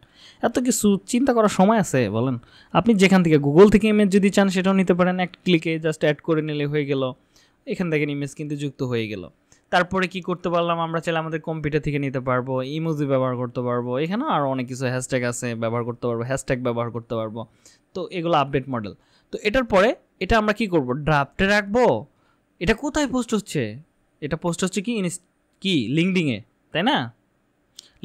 এত কিছু চিন্তা করার সময় আছে বলেন আপনি যেখান থেকে গুগল থেকে ইমেজ যদি চান সেটাও নিতে পারেন এক ক্লিকে জাস্ট অ্যাড করে নিলে হয়ে গেল এখান থেকে ইমেজ কিন্তু যুক্ত হয়ে গেল তারপরে কি করতে পারলাম আমরা চাইলে আমাদের কম্পিউটার থেকে নিতে পারবো ইমোজি ব্যবহার করতে পারবো এখানে আরও অনেক কিছু হ্যাশট্যাগ আছে ব্যবহার করতে পারবো হ্যাশট্যাগ ব্যবহার করতে পারবো তো এগুলো আপডেট মডেল তো এটার পরে এটা আমরা কি করব ড্রাফটে রাখবো এটা কোথায় পোস্ট হচ্ছে এটা পোস্ট হচ্ছে কি কি লিঙ্কডিংয়ে তাই না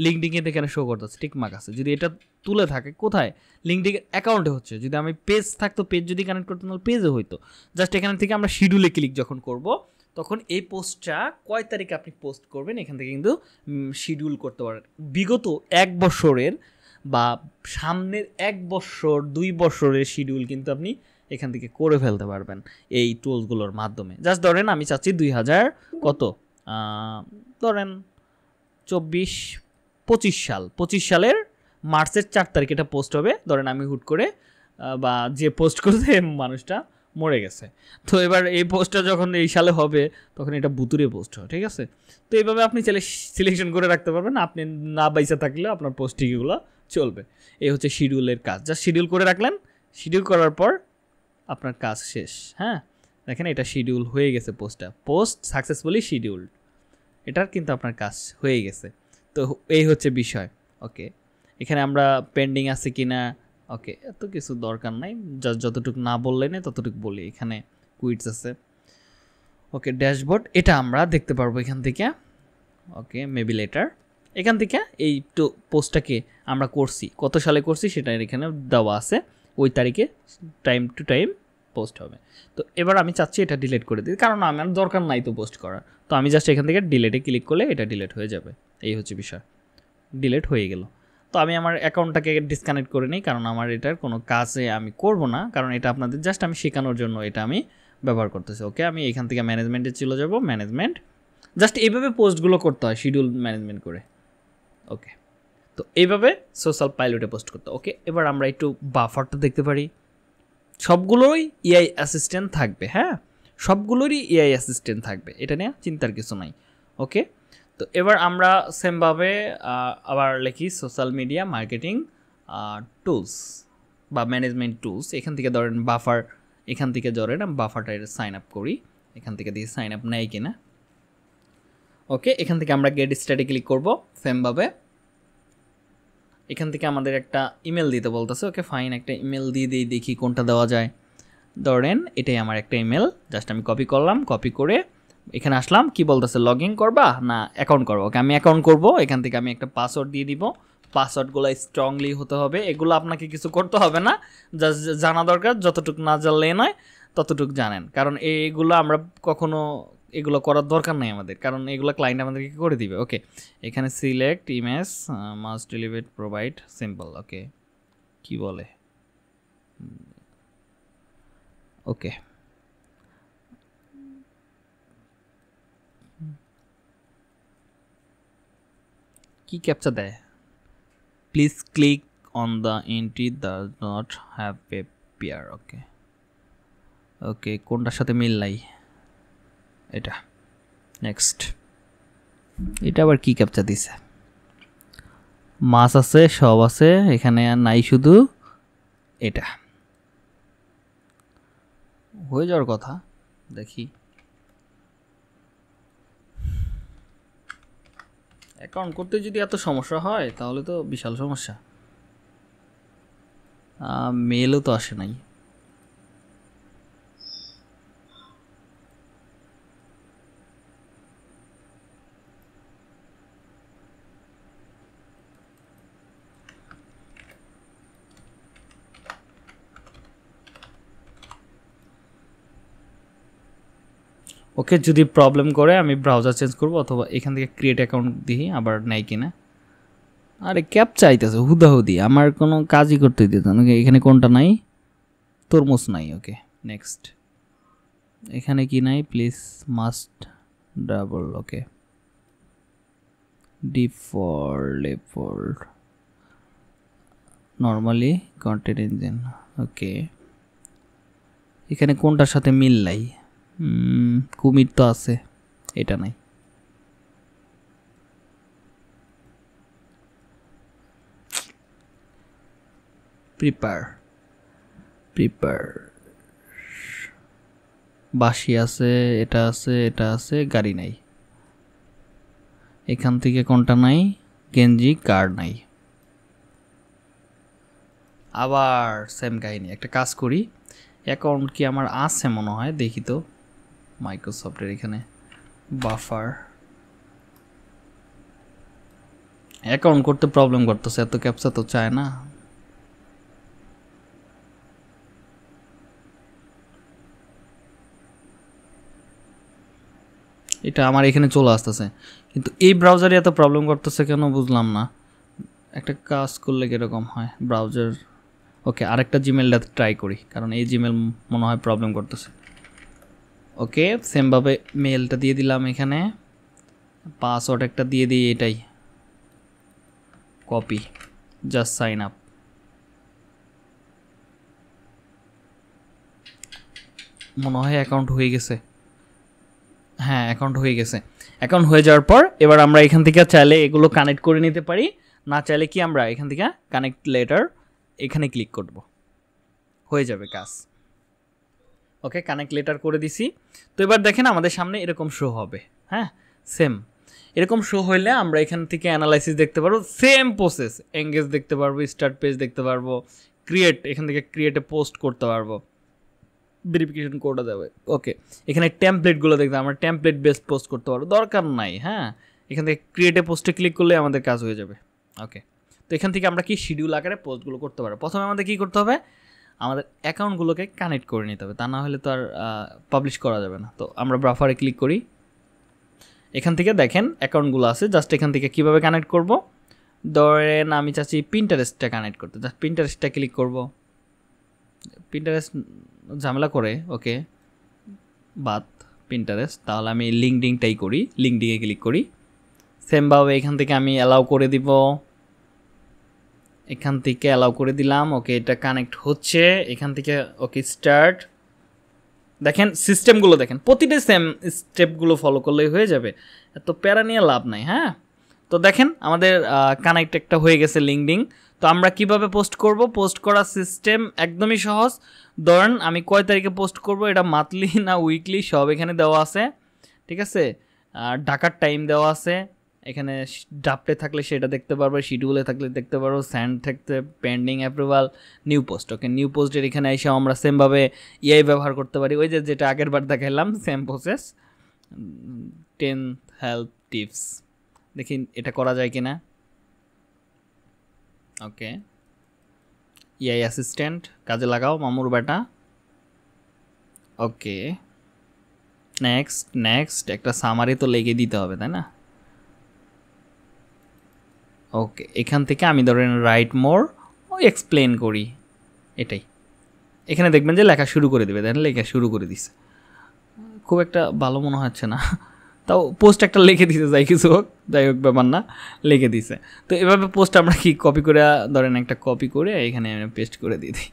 লিঙ্কডিংয়ে এখানে শো করতেছে ঠিক মার্ক আছে যদি এটা তুলে থাকে কোথায় লিঙ্কডিং অ্যাকাউন্টে হচ্ছে যদি আমি পেজ থাকতো পেজ যদি কানেক্ট করতাম তাহলে পেজে হইতো জাস্ট এখান থেকে আমরা শিডিউলে ক্লিক যখন করব তখন এই পোস্টটা কয় তারিখে আপনি পোস্ট করবেন এখান থেকে কিন্তু শিডিউল করতে পারেন বিগত এক বছরের বা সামনের এক বছর দুই বছরের শিডিউল কিন্তু আপনি এখান থেকে করে ফেলতে পারবেন এই টুলসগুলোর মাধ্যমে জাস্ট ধরেন আমি চাচ্ছি দুই হাজার কত ধরেন চব্বিশ পঁচিশ সাল পঁচিশ সালের মার্চের চার তারিখ এটা পোস্ট হবে ধরেন আমি হুট করে বা যে পোস্ট করছে মানুষটা মরে গেছে তো এবার এই পোস্টটা যখন এই সালে হবে তখন এটা বুতুরে পোস্ট হয় ঠিক আছে তো এইভাবে আপনি চাইলে সিলেকশন করে রাখতে পারবেন আপনি না বাইসা থাকলে আপনার পোস্টিংগুলো চলবে এই হচ্ছে শিডিউলের কাজ যা শিডিউল করে রাখলেন শিডিউল করার পর আপনার কাজ শেষ হ্যাঁ দেখেন এটা শিডিউল হয়ে গেছে পোস্টটা পোস্ট সাকসেসফুলি শিডিউলড এটার কিন্তু আপনার কাজ হয়ে গেছে তো এই হচ্ছে বিষয় ওকে এখানে আমরা পেন্ডিং আছে কি না ওকে এত কিছু দরকার নাই যতটুকু না বললে না ততটুকু বলি এখানে কুইটস আছে ওকে ড্যাশবোর্ড এটা আমরা দেখতে পারবো এখান থেকে ওকে মেবি লেটার এখান থেকে এই পোস্টটাকে আমরা করছি কত সালে করছি সেটা এখানে দেওয়া আছে ওই তারিখে টাইম টু টাইম পোস্ট হবে তো এবার আমি চাচ্ছি এটা ডিলিট করে দিই কারণ আমার দরকার নাই তো পোস্ট করার তো আমি জাস্ট এখান থেকে ডিলেটে ক্লিক করলে এটা ডিলেট হয়ে যাবে এই হচ্ছে বিষয় ডিলেট হয়ে গেল তো আমি আমার অ্যাকাউন্টটাকে ডিসকানেক্ট করে নিই কারণ আমার এটার কোনো কাজে আমি করব না কারণ এটা আপনাদের জাস্ট আমি শেখানোর জন্য এটা আমি ব্যবহার করতেছি ওকে আমি এখান থেকে ম্যানেজমেন্টে চলে যাব ম্যানেজমেন্ট জাস্ট এইভাবে পোস্টগুলো করতে হয় শিডিউল ম্যানেজমেন্ট করে ওকে তো এইভাবে সোশ্যাল পাইলটে পোস্ট করতে ওকে এবার আমরা একটু বাফারটা দেখতে পারি সবগুলোই এআই অ্যাসিস্ট্যান্ট থাকবে হ্যাঁ সবগুলোরই এআই অ্যাসিস্ট্যান্ট থাকবে এটা নিয়ে চিন্তার কিছু নাই ওকে তো এবার আমরা সেমভাবে আবার লিখি সোশ্যাল মিডিয়া মার্কেটিং টুলস বা ম্যানেজমেন্ট টুলস এখান থেকে ধরেন বাফার এখান থেকে ধরেন আমি বাফারটা সাইন আপ করি এখান থেকে দিয়ে সাইন আপ নেয় কিনা ওকে এখান থেকে আমরা গেট স্টাডি ক্লিক করবো সেমভাবে এখান থেকে আমাদের একটা ইমেল দিতে বলতেছে ওকে ফাইন একটা ইমেল দিয়ে দিই দেখি কোনটা দেওয়া যায় ধরেন এটাই আমার একটা ইমেল জাস্ট আমি কপি করলাম কপি করে এখানে আসলাম কি বলতেছে লগ ইন করবা না অ্যাকাউন্ট করবো ওকে আমি অ্যাকাউন্ট করবো এখান থেকে আমি একটা পাসওয়ার্ড দিয়ে দিব পাসওয়ার্ডগুলো স্ট্রংলি হতে হবে এগুলো আপনাকে কিছু করতে হবে না জাস্ট জানা দরকার যতটুকু না জানলে নয় ততটুকু জানেন কারণ এইগুলো আমরা কখনো এগুলো করার দরকার নাই আমাদের কারণ এগুলো ক্লায়েন্ট আমাদেরকে করে দিবে ওকে এখানে select image mass delivered provide simple okay কি বলে ওকে hmm, কি ক্যাপচা দেয় please click on the entry the not have a pair okay okay কোনটার সাথে মিল নাই এটা নেক্সট এটা আবার কি ক্যাপচা দিছে মাছ আছে সব আছে এখানে আর নাই শুধু এটা হয়ে যাওয়ার কথা দেখি অ্যাকাউন্ট করতে যদি এত সমস্যা হয় তাহলে তো বিশাল সমস্যা মেলও তো আসে নাই ওকে যদি প্রবলেম করে আমি ব্রাউজার চেঞ্জ করব অথবা এখান থেকে ক্রিয়েট অ্যাকাউন্ট দিই আবার নেয় কিনা আরে ক্যাপ চাইতেছে হুদাহুদি আমার কোনো কাজই করতে দিত নাকি এখানে কোনটা নাই তরমুজ নাই ওকে নেক্সট এখানে কি নাই please must double okay default default normally content engine okay এখানে কোনটার সাথে মিল নাই কুমির তো আছে এটা নাই প্রিপার প্রিপার বাসি আছে এটা আছে এটা আছে গাড়ি নাই এখান থেকে কোনটা নাই গেঞ্জি কার নাই আবার সেম কাহিনী একটা কাজ করি অ্যাকাউন্ট কি আমার আছে মনে হয় দেখি তো মাইক্রোসফটের এখানে বাফার অ্যাকাউন্ট করতে প্রবলেম করতেছে এত ক্যাপসা তো চায় না এটা আমার এখানে চলে আসতেছে কিন্তু এই ব্রাউজারে এত প্রবলেম করতেছে কেন বুঝলাম না একটা কাজ করলে কীরকম হয় ব্রাউজার ওকে আরেকটা জিমেলটা ট্রাই করি কারণ এই জিমেল মনে হয় প্রবলেম করতেছে ওকে সেমভাবে মেলটা দিয়ে দিলাম এখানে পাসওয়ার্ড একটা দিয়ে দিই এটাই কপি জাস্ট সাইন আপ মনে হয় অ্যাকাউন্ট হয়ে গেছে হ্যাঁ অ্যাকাউন্ট হয়ে গেছে অ্যাকাউন্ট হয়ে যাওয়ার পর এবার আমরা এখান থেকে চাইলে এগুলো কানেক্ট করে নিতে পারি না চাইলে কি আমরা এখান থেকে কানেক্ট লেটার এখানে ক্লিক করব হয়ে যাবে কাজ ওকে কানেক্ট লেটার করে দিছি তো এবার দেখেন আমাদের সামনে এরকম শো হবে হ্যাঁ সেম এরকম শো হইলে আমরা এখান থেকে অ্যানালাইসিস দেখতে পারবো সেম প্রসেস এঙ্গেজ দেখতে পারবো স্টার্ট পেজ দেখতে পারবো ক্রিয়েট এখান থেকে ক্রিয়েটে পোস্ট করতে পারবো ভেরিফিকেশন কোডও দেবে ওকে এখানে ট্যাম্পলেটগুলো দেখতে আমরা ট্যাম্পলেট বেস্ট পোস্ট করতে পারবো দরকার নাই হ্যাঁ এখান থেকে ক্রিয়েটে পোস্টে ক্লিক করলে আমাদের কাজ হয়ে যাবে ওকে তো এখান থেকে আমরা কি শিডিউল আকারে পোস্টগুলো করতে পারবো প্রথমে আমাদের কী করতে হবে আমাদের অ্যাকাউন্টগুলোকে কানেক্ট করে নিতে হবে তা না হলে তো আর পাবলিশ করা যাবে না তো আমরা ব্রাফারে ক্লিক করি এখান থেকে দেখেন অ্যাকাউন্টগুলো আছে জাস্ট এখান থেকে কিভাবে কানেক্ট করব ধরেন আমি চাচ্ছি প্রিন্টারেস্টটা কানেক্ট করতে জাস্ট প্রিন্টারেস্টটা ক্লিক করব প্রিন্টারেস্ট ঝামেলা করে ওকে বাদ প্রিন্টারেস্ট তাহলে আমি লিঙ্কডিংটাই করি লিঙ্কডিংয়ে ক্লিক করি সেমভাবে এখান থেকে আমি অ্যালাউ করে দিব এখান থেকে অ্যালাউ করে দিলাম ওকে এটা কানেক্ট হচ্ছে এখান থেকে ওকে স্টার্ট দেখেন সিস্টেমগুলো দেখেন প্রতিটা সেম স্টেপগুলো ফলো করলেই হয়ে যাবে এত প্যারা নিয়ে লাভ নাই হ্যাঁ তো দেখেন আমাদের কানেক্ট একটা হয়ে গেছে লিঙ্কডিং তো আমরা কিভাবে পোস্ট করব পোস্ট করার সিস্টেম একদমই সহজ ধরেন আমি কয় তারিখে পোস্ট করব এটা মান্থলি না উইকলি সব এখানে দেওয়া আছে ঠিক আছে ঢাকার টাইম দেওয়া আছে এখানে ড্রাফটে থাকলে সেটা দেখতে পারবে শিডিউলে থাকলে দেখতে পারবো স্যান্ড থাকতে pending approval new post okay new পোস্টের এখানে এসেও আমরা সেমভাবে ইআই e ব্যবহার করতে পারি ওই যে যেটা আগের বার দেখালাম same process ten help tips দেখি এটা করা যায় কি না ওকে ইআই অ্যাসিস্ট্যান্ট কাজে লাগাও মামুর বেটা ওকে নেক্সট নেক্সট একটা সামারি তো লেগে দিতে হবে তাই না ওকে এখান থেকে আমি ধরেন রাইট মোর এক্সপ্লেন করি এটাই এখানে দেখবেন যে লেখা শুরু করে দেবে দেখেন লেখা শুরু করে দিছে খুব একটা ভালো মনে হচ্ছে না তাও পোস্ট একটা লিখে দিতে যাই কিছু হোক যাই হোক ব্যাপার না লিখে দিছে তো এভাবে পোস্ট আমরা কি কপি করে ধরেন একটা কপি করে এখানে পেস্ট করে দিয়ে দিই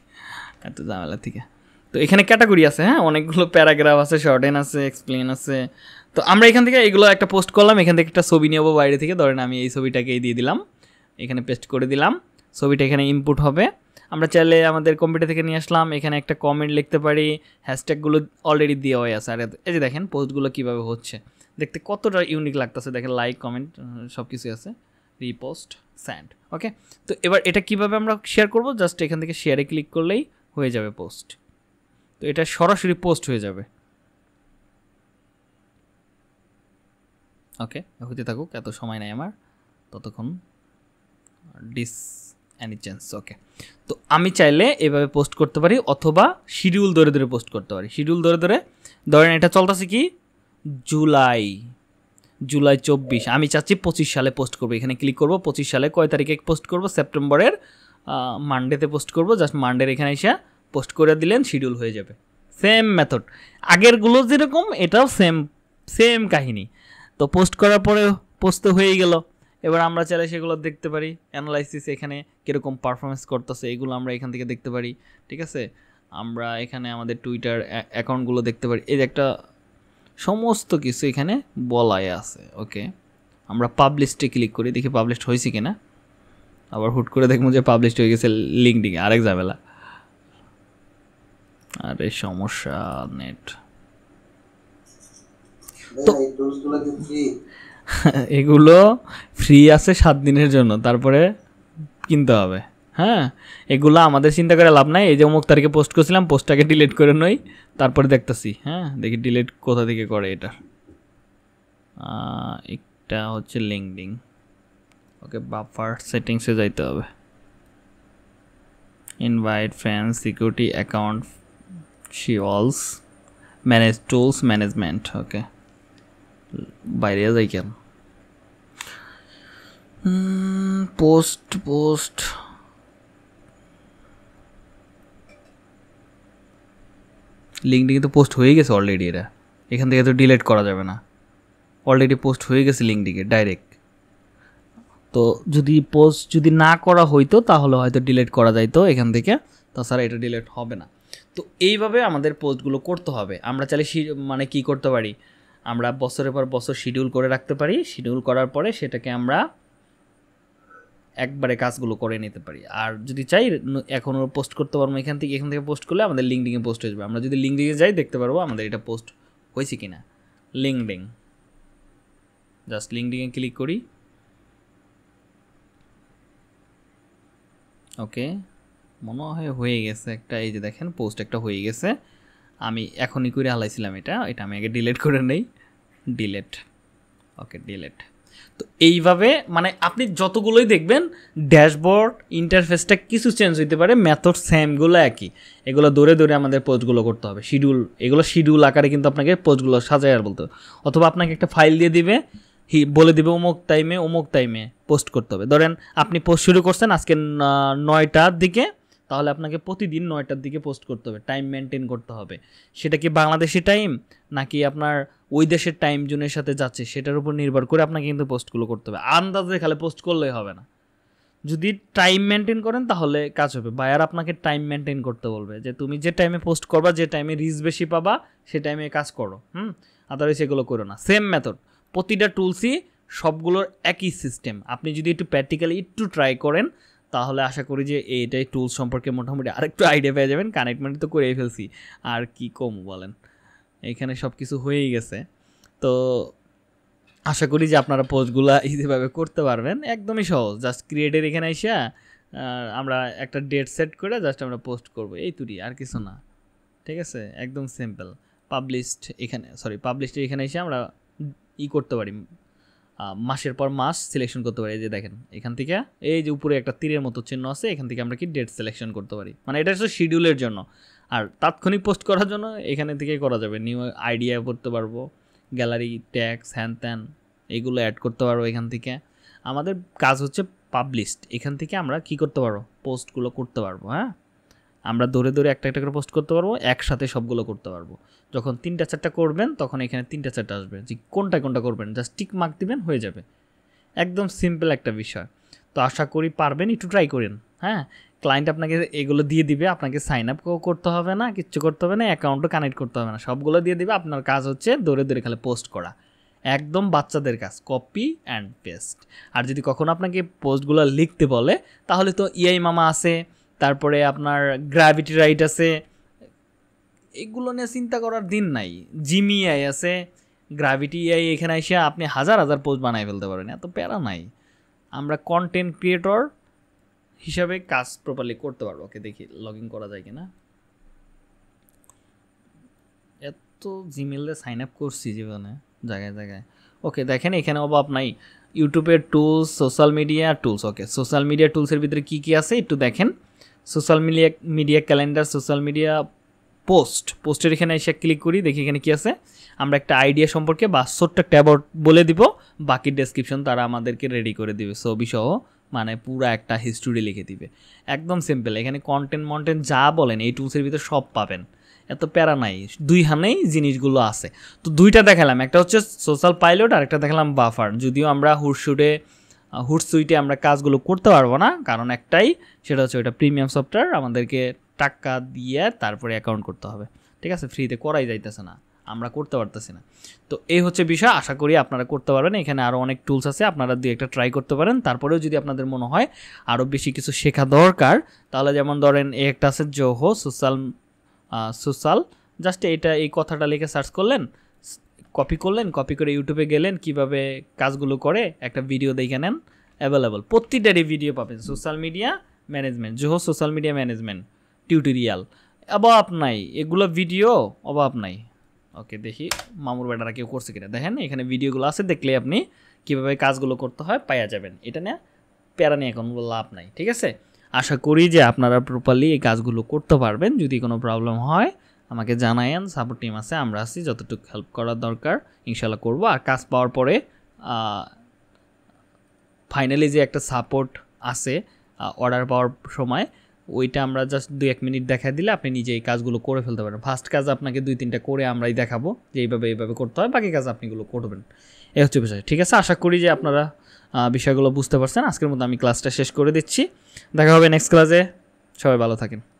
এত ঝামেলা থেকে তো এখানে ক্যাটাগরি আছে হ্যাঁ অনেকগুলো প্যারাগ্রাফ আছে শর্টেন আছে এক্সপ্লেন আছে তো আমরা এখান থেকে এগুলো একটা পোস্ট করলাম এখান থেকে একটা ছবি নেবো বাইরে থেকে ধরেন আমি এই ছবিটাকেই দিয়ে দিলাম এখানে পেস্ট করে দিলাম ছবিটা এখানে ইনপুট হবে আমরা চাইলে আমাদের কম্পিউটার থেকে নিয়ে আসলাম এখানে একটা কমেন্ট লিখতে পারি হ্যাশট্যাগুলো অলরেডি দেওয়া হয়ে আছে আর এই যে দেখেন পোস্টগুলো কীভাবে হচ্ছে দেখতে কতটা ইউনিক লাগতেছে দেখেন লাইক কমেন্ট সব কিছুই আছে রিপোস্ট স্যান্ড ওকে তো এবার এটা কিভাবে আমরা শেয়ার করব জাস্ট এখান থেকে শেয়ারে ক্লিক করলেই হয়ে যাবে পোস্ট তো এটা সরাসরি পোস্ট হয়ে যাবে ওকে হতে থাকুক এত সময় নাই আমার ততক্ষণ ডিস অ্যানি চান্স ওকে তো আমি চাইলে এভাবে পোস্ট করতে পারি অথবা শিডিউল ধরে ধরে পোস্ট করতে পারি শিডিউল ধরে ধরে ধরেন এটা চলতেছে কি জুলাই জুলাই চব্বিশ আমি চাচ্ছি পঁচিশ সালে পোস্ট করবো এখানে ক্লিক করবো পঁচিশ সালে কয় তারিখে পোস্ট করবো সেপ্টেম্বরের মানডেতে পোস্ট করবো জাস্ট মানডের এখানে এসে পোস্ট করে দিলেন শিডিউল হয়ে যাবে সেম মেথড আগেরগুলো যেরকম এটাও সেম সেম কাহিনী তো পোস্ট করার পরে পোস্ট তো হয়েই গেল এবার আমরা চাইলে সেগুলো দেখতে পারি অ্যানালাইসিস এখানে কীরকম পারফরমেন্স করতেছে এগুলো আমরা এখান থেকে দেখতে পারি ঠিক আছে আমরা এখানে আমাদের টুইটার অ্যাকাউন্টগুলো দেখতে পারি এই একটা সমস্ত কিছু এখানে বলাই আছে ওকে আমরা পাবলিশটি ক্লিক করি দেখি পাবলিশ হয়েছে কি না আবার হুট করে দেখবো যে পাবলিশ হয়ে গেছে লিঙ্কডিং আরেক ঝামেলা আরে সমস্যা নেট তো এগুলো ফ্রি আছে সাত দিনের জন্য তারপরে কিনতে হবে হ্যাঁ এগুলো আমাদের চিন্তা করে লাভ নাই এই যে অমুক তারিখে পোস্ট করছিলাম পোস্টটাকে ডিলিট করে নই তারপরে দেখতেছি হ্যাঁ দেখি ডিলিট কোথা থেকে করে এটা একটা হচ্ছে লিঙ্কডিং ওকে বাফার সেটিংসে যাইতে হবে ইনভাইট ফ্রেন্ডস সিকিউরিটি অ্যাকাউন্ট শিওলস ম্যানেজ টুলস ম্যানেজমেন্ট ওকে বাইরে যাই কেন পোস্ট পোস্ট লিঙ্কটি কিন্তু পোস্ট হয়ে গেছে অলরেডি এটা এখান থেকে তো ডিলেট করা যাবে না অলরেডি পোস্ট হয়ে গেছে লিঙ্কটিকে ডাইরেক্ট তো যদি পোস্ট যদি না করা হইতো তাহলে হয়তো ডিলেট করা যাইতো এখান থেকে তাছাড়া এটা ডিলেট হবে না তো এইভাবে আমাদের পোস্টগুলো করতে হবে আমরা চাইলে মানে কি করতে পারি আমরা বছরের পর বছর শিডিউল করে রাখতে পারি শিডিউল করার পরে সেটাকে আমরা একবারে কাজগুলো করে নিতে পারি আর যদি চাই এখনও পোস্ট করতে পারবো এখান থেকে এখান থেকে পোস্ট করলে আমাদের লিঙ্কডিংয়ে পোস্ট হয়ে যাবে আমরা যদি লিঙ্কডিংয়ে যাই দেখতে পারবো আমাদের এটা পোস্ট হয়েছে কি না লিঙ্কডিং জাস্ট লিঙ্কডিংয়ে ক্লিক করি ওকে মনে হয় হয়ে গেছে একটা এই যে দেখেন পোস্ট একটা হয়ে গেছে আমি এখনই করে হালাইছিলাম এটা এটা আমি আগে ডিলিট করে নেই ডিলেট ওকে ডিলেট তো এইভাবে মানে আপনি যতগুলোই দেখবেন ড্যাশবোর্ড ইন্টারফেসটা কিছু চেঞ্জ হইতে পারে মেথড স্যামগুলো একই এগুলো দৌড়ে দৌড়ে আমাদের পোস্টগুলো করতে হবে শিডিউল এগুলো শিডিউল আকারে কিন্তু আপনাকে পোস্টগুলো সাজায় আর বলতে হবে অথবা আপনাকে একটা ফাইল দিয়ে দিবে হি বলে দিবে অমুক টাইমে অমুক টাইমে পোস্ট করতে হবে ধরেন আপনি পোস্ট শুরু করছেন আজকে নয়টার দিকে তাহলে আপনাকে প্রতিদিন নয়টার দিকে পোস্ট করতে হবে টাইম মেনটেন করতে হবে সেটা কি বাংলাদেশি টাইম নাকি আপনার ওই দেশের টাইম জোনের সাথে যাচ্ছে সেটার উপর নির্ভর করে আপনাকে কিন্তু পোস্টগুলো করতে হবে আন্দাজে খালে পোস্ট করলেই হবে না যদি টাইম মেনটেন করেন তাহলে কাজ হবে বায়ার আপনাকে টাইম মেনটেন করতে বলবে যে তুমি যে টাইমে পোস্ট করবা যে টাইমে রিচ বেশি পাবা সে টাইমে কাজ করো হুম আদারওয়াইজ এগুলো করো না সেম মেথড প্রতিটা টুলসই সবগুলোর একই সিস্টেম আপনি যদি একটু প্র্যাকটিক্যালি একটু ট্রাই করেন তাহলে আশা করি যে এইটাই টুলস সম্পর্কে মোটামুটি আরেকটু আইডিয়া পেয়ে যাবেন কানেক্টমেন্ট তো করেই ফেলছি আর কি কম বলেন এখানে সব কিছু হয়েই গেছে তো আশা করি যে আপনারা পোস্টগুলো ইজিভাবে করতে পারবেন একদমই সহজ জাস্ট ক্রিয়েটের এখানে এসে আমরা একটা ডেট সেট করে জাস্ট আমরা পোস্ট করব এই তুরি আর কিছু না ঠিক আছে একদম সিম্পল পাবলিশড এখানে সরি পাবলিশড এখানে এসে আমরা ই করতে পারি মাসের পর মাস সিলেকশন করতে পারি এই যে দেখেন এখান থেকে এই যে উপরে একটা তীরের মতো চিহ্ন আছে এখান থেকে আমরা কি ডেট সিলেকশন করতে পারি মানে এটা হচ্ছে শিডিউলের জন্য আর তাৎক্ষণিক পোস্ট করার জন্য এখানে থেকে করা যাবে নিউ আইডিয়া করতে পারবো গ্যালারি ট্যাক্স হ্যান ত্যান এগুলো অ্যাড করতে পারবো এখান থেকে আমাদের কাজ হচ্ছে পাবলিশড এখান থেকে আমরা কি করতে পারবো পোস্টগুলো করতে পারবো হ্যাঁ আমরা ধরে ধরে একটা একটা করে পোস্ট করতে পারবো একসাথে সবগুলো করতে পারবো যখন তিনটা চারটা করবেন তখন এখানে তিনটা চারটা আসবে যে কোনটা কোনটা করবেন জাস্ট টিক মার্ক দিবেন হয়ে যাবে একদম সিম্পল একটা বিষয় তো আশা করি পারবেন একটু ট্রাই করেন হ্যাঁ ক্লায়েন্ট আপনাকে এগুলো দিয়ে দিবে আপনাকে সাইন আপ করতে হবে না কিচ্ছু করতে হবে না অ্যাকাউন্টও কানেক্ট করতে হবে না সবগুলো দিয়ে দিবে আপনার কাজ হচ্ছে দৌড়ে দৌড়ে খালি পোস্ট করা একদম বাচ্চাদের কাজ কপি অ্যান্ড পেস্ট আর যদি কখনো আপনাকে পোস্টগুলো লিখতে বলে তাহলে তো ইআই e মামা আছে তারপরে আপনার গ্র্যাভিটি রাইট আছে এগুলো নিয়ে চিন্তা করার দিন নাই জিমি আই e আছে গ্র্যাভিটি আই e এখানে এসে আপনি হাজার হাজার পোস্ট বানায় ফেলতে পারেন এত প্যারা নাই আমরা কন্টেন্ট ক্রিয়েটর হিসাবে কাজ প্রপারলি করতে পারবো ওকে দেখি লগ ইন করা যায় কিনা এত জিমেল দিয়ে সাইন আপ করছি জীবনে জায়গায় জায়গায় ওকে দেখেন এখানে অভাব নাই ইউটিউবের tools social media tools okay social media টুলসের ভিতরে কী কী আছে একটু দেখেন social media media calendar social media post পোস্টের এখানে এসে ক্লিক করি দেখি এখানে কি আছে আমরা একটা আইডিয়া সম্পর্কে বা ছোট্ট একটা বলে দিব বাকি ডেসক্রিপশন তারা আমাদেরকে রেডি করে দিবে সো বিষয় মানে পুরো একটা হিস্টোরি লিখে দিবে একদম সিম্পল এখানে কন্টেন্ট মন্টেন্ট যা বলেন এই টুলসের ভিতরে সব পাবেন এত প্যারা নাই দুই হানেই জিনিসগুলো আছে তো দুইটা দেখালাম একটা হচ্ছে সোশ্যাল পাইলট আর একটা দেখালাম বাফার যদিও আমরা হুরশুটে হুটসুইটে আমরা কাজগুলো করতে পারবো না কারণ একটাই সেটা হচ্ছে ওইটা প্রিমিয়াম সফটওয়্যার আমাদেরকে টাকা দিয়ে তারপরে অ্যাকাউন্ট করতে হবে ঠিক আছে ফ্রিতে করাই যাইতেছে না আমরা করতে পারতেছি না তো এই হচ্ছে বিষয় আশা করি আপনারা করতে পারবেন এখানে আরও অনেক টুলস আছে আপনারা দুই একটা ট্রাই করতে পারেন তারপরেও যদি আপনাদের মনে হয় আরও বেশি কিছু শেখা দরকার তাহলে যেমন ধরেন একটা আছে জোহো সোশ্যাল সোশ্যাল জাস্ট এটা এই কথাটা লিখে সার্চ করলেন কপি করলেন কপি করে ইউটিউবে গেলেন কিভাবে কাজগুলো করে একটা ভিডিও দেখে নেন অ্যাভেলেবল প্রতিটারই ভিডিও পাবেন social media management Zoho social media management tutorial অভাব নাই এগুলো ভিডিও অভাব নাই ওকে দেখি মামুর বেটারা কেউ করছে কিনা দেখেন এখানে ভিডিওগুলো আছে দেখলে আপনি কীভাবে কাজগুলো করতে হয় পাইয়া যাবেন এটা নিয়ে প্যারা নিয়ে কোনো লাভ নাই ঠিক আছে আশা করি যে আপনারা প্রপারলি এই কাজগুলো করতে পারবেন যদি কোনো প্রবলেম হয় আমাকে জানায়েন সাপোর্ট টিম আছে আমরা আছি যতটুকু হেল্প করার দরকার ইনশাল্লাহ করব আর কাজ পাওয়ার পরে ফাইনালি যে একটা সাপোর্ট আছে অর্ডার পাওয়ার সময় ওইটা আমরা জাস্ট দুই এক মিনিট দেখা দিলে আপনি নিজে এই কাজগুলো করে ফেলতে পারেন ফার্স্ট কাজ আপনাকে দুই তিনটা করে আমরাই দেখাবো যে এইভাবে এইভাবে করতে হয় বাকি কাজ আপনিগুলো করবেন এ হচ্ছে বিষয় ঠিক আছে আশা করি যে আপনারা বিষয়গুলো বুঝতে পারছেন আজকের মতো আমি ক্লাসটা শেষ করে দিচ্ছি দেখা হবে নেক্সট ক্লাসে সবাই ভালো থাকেন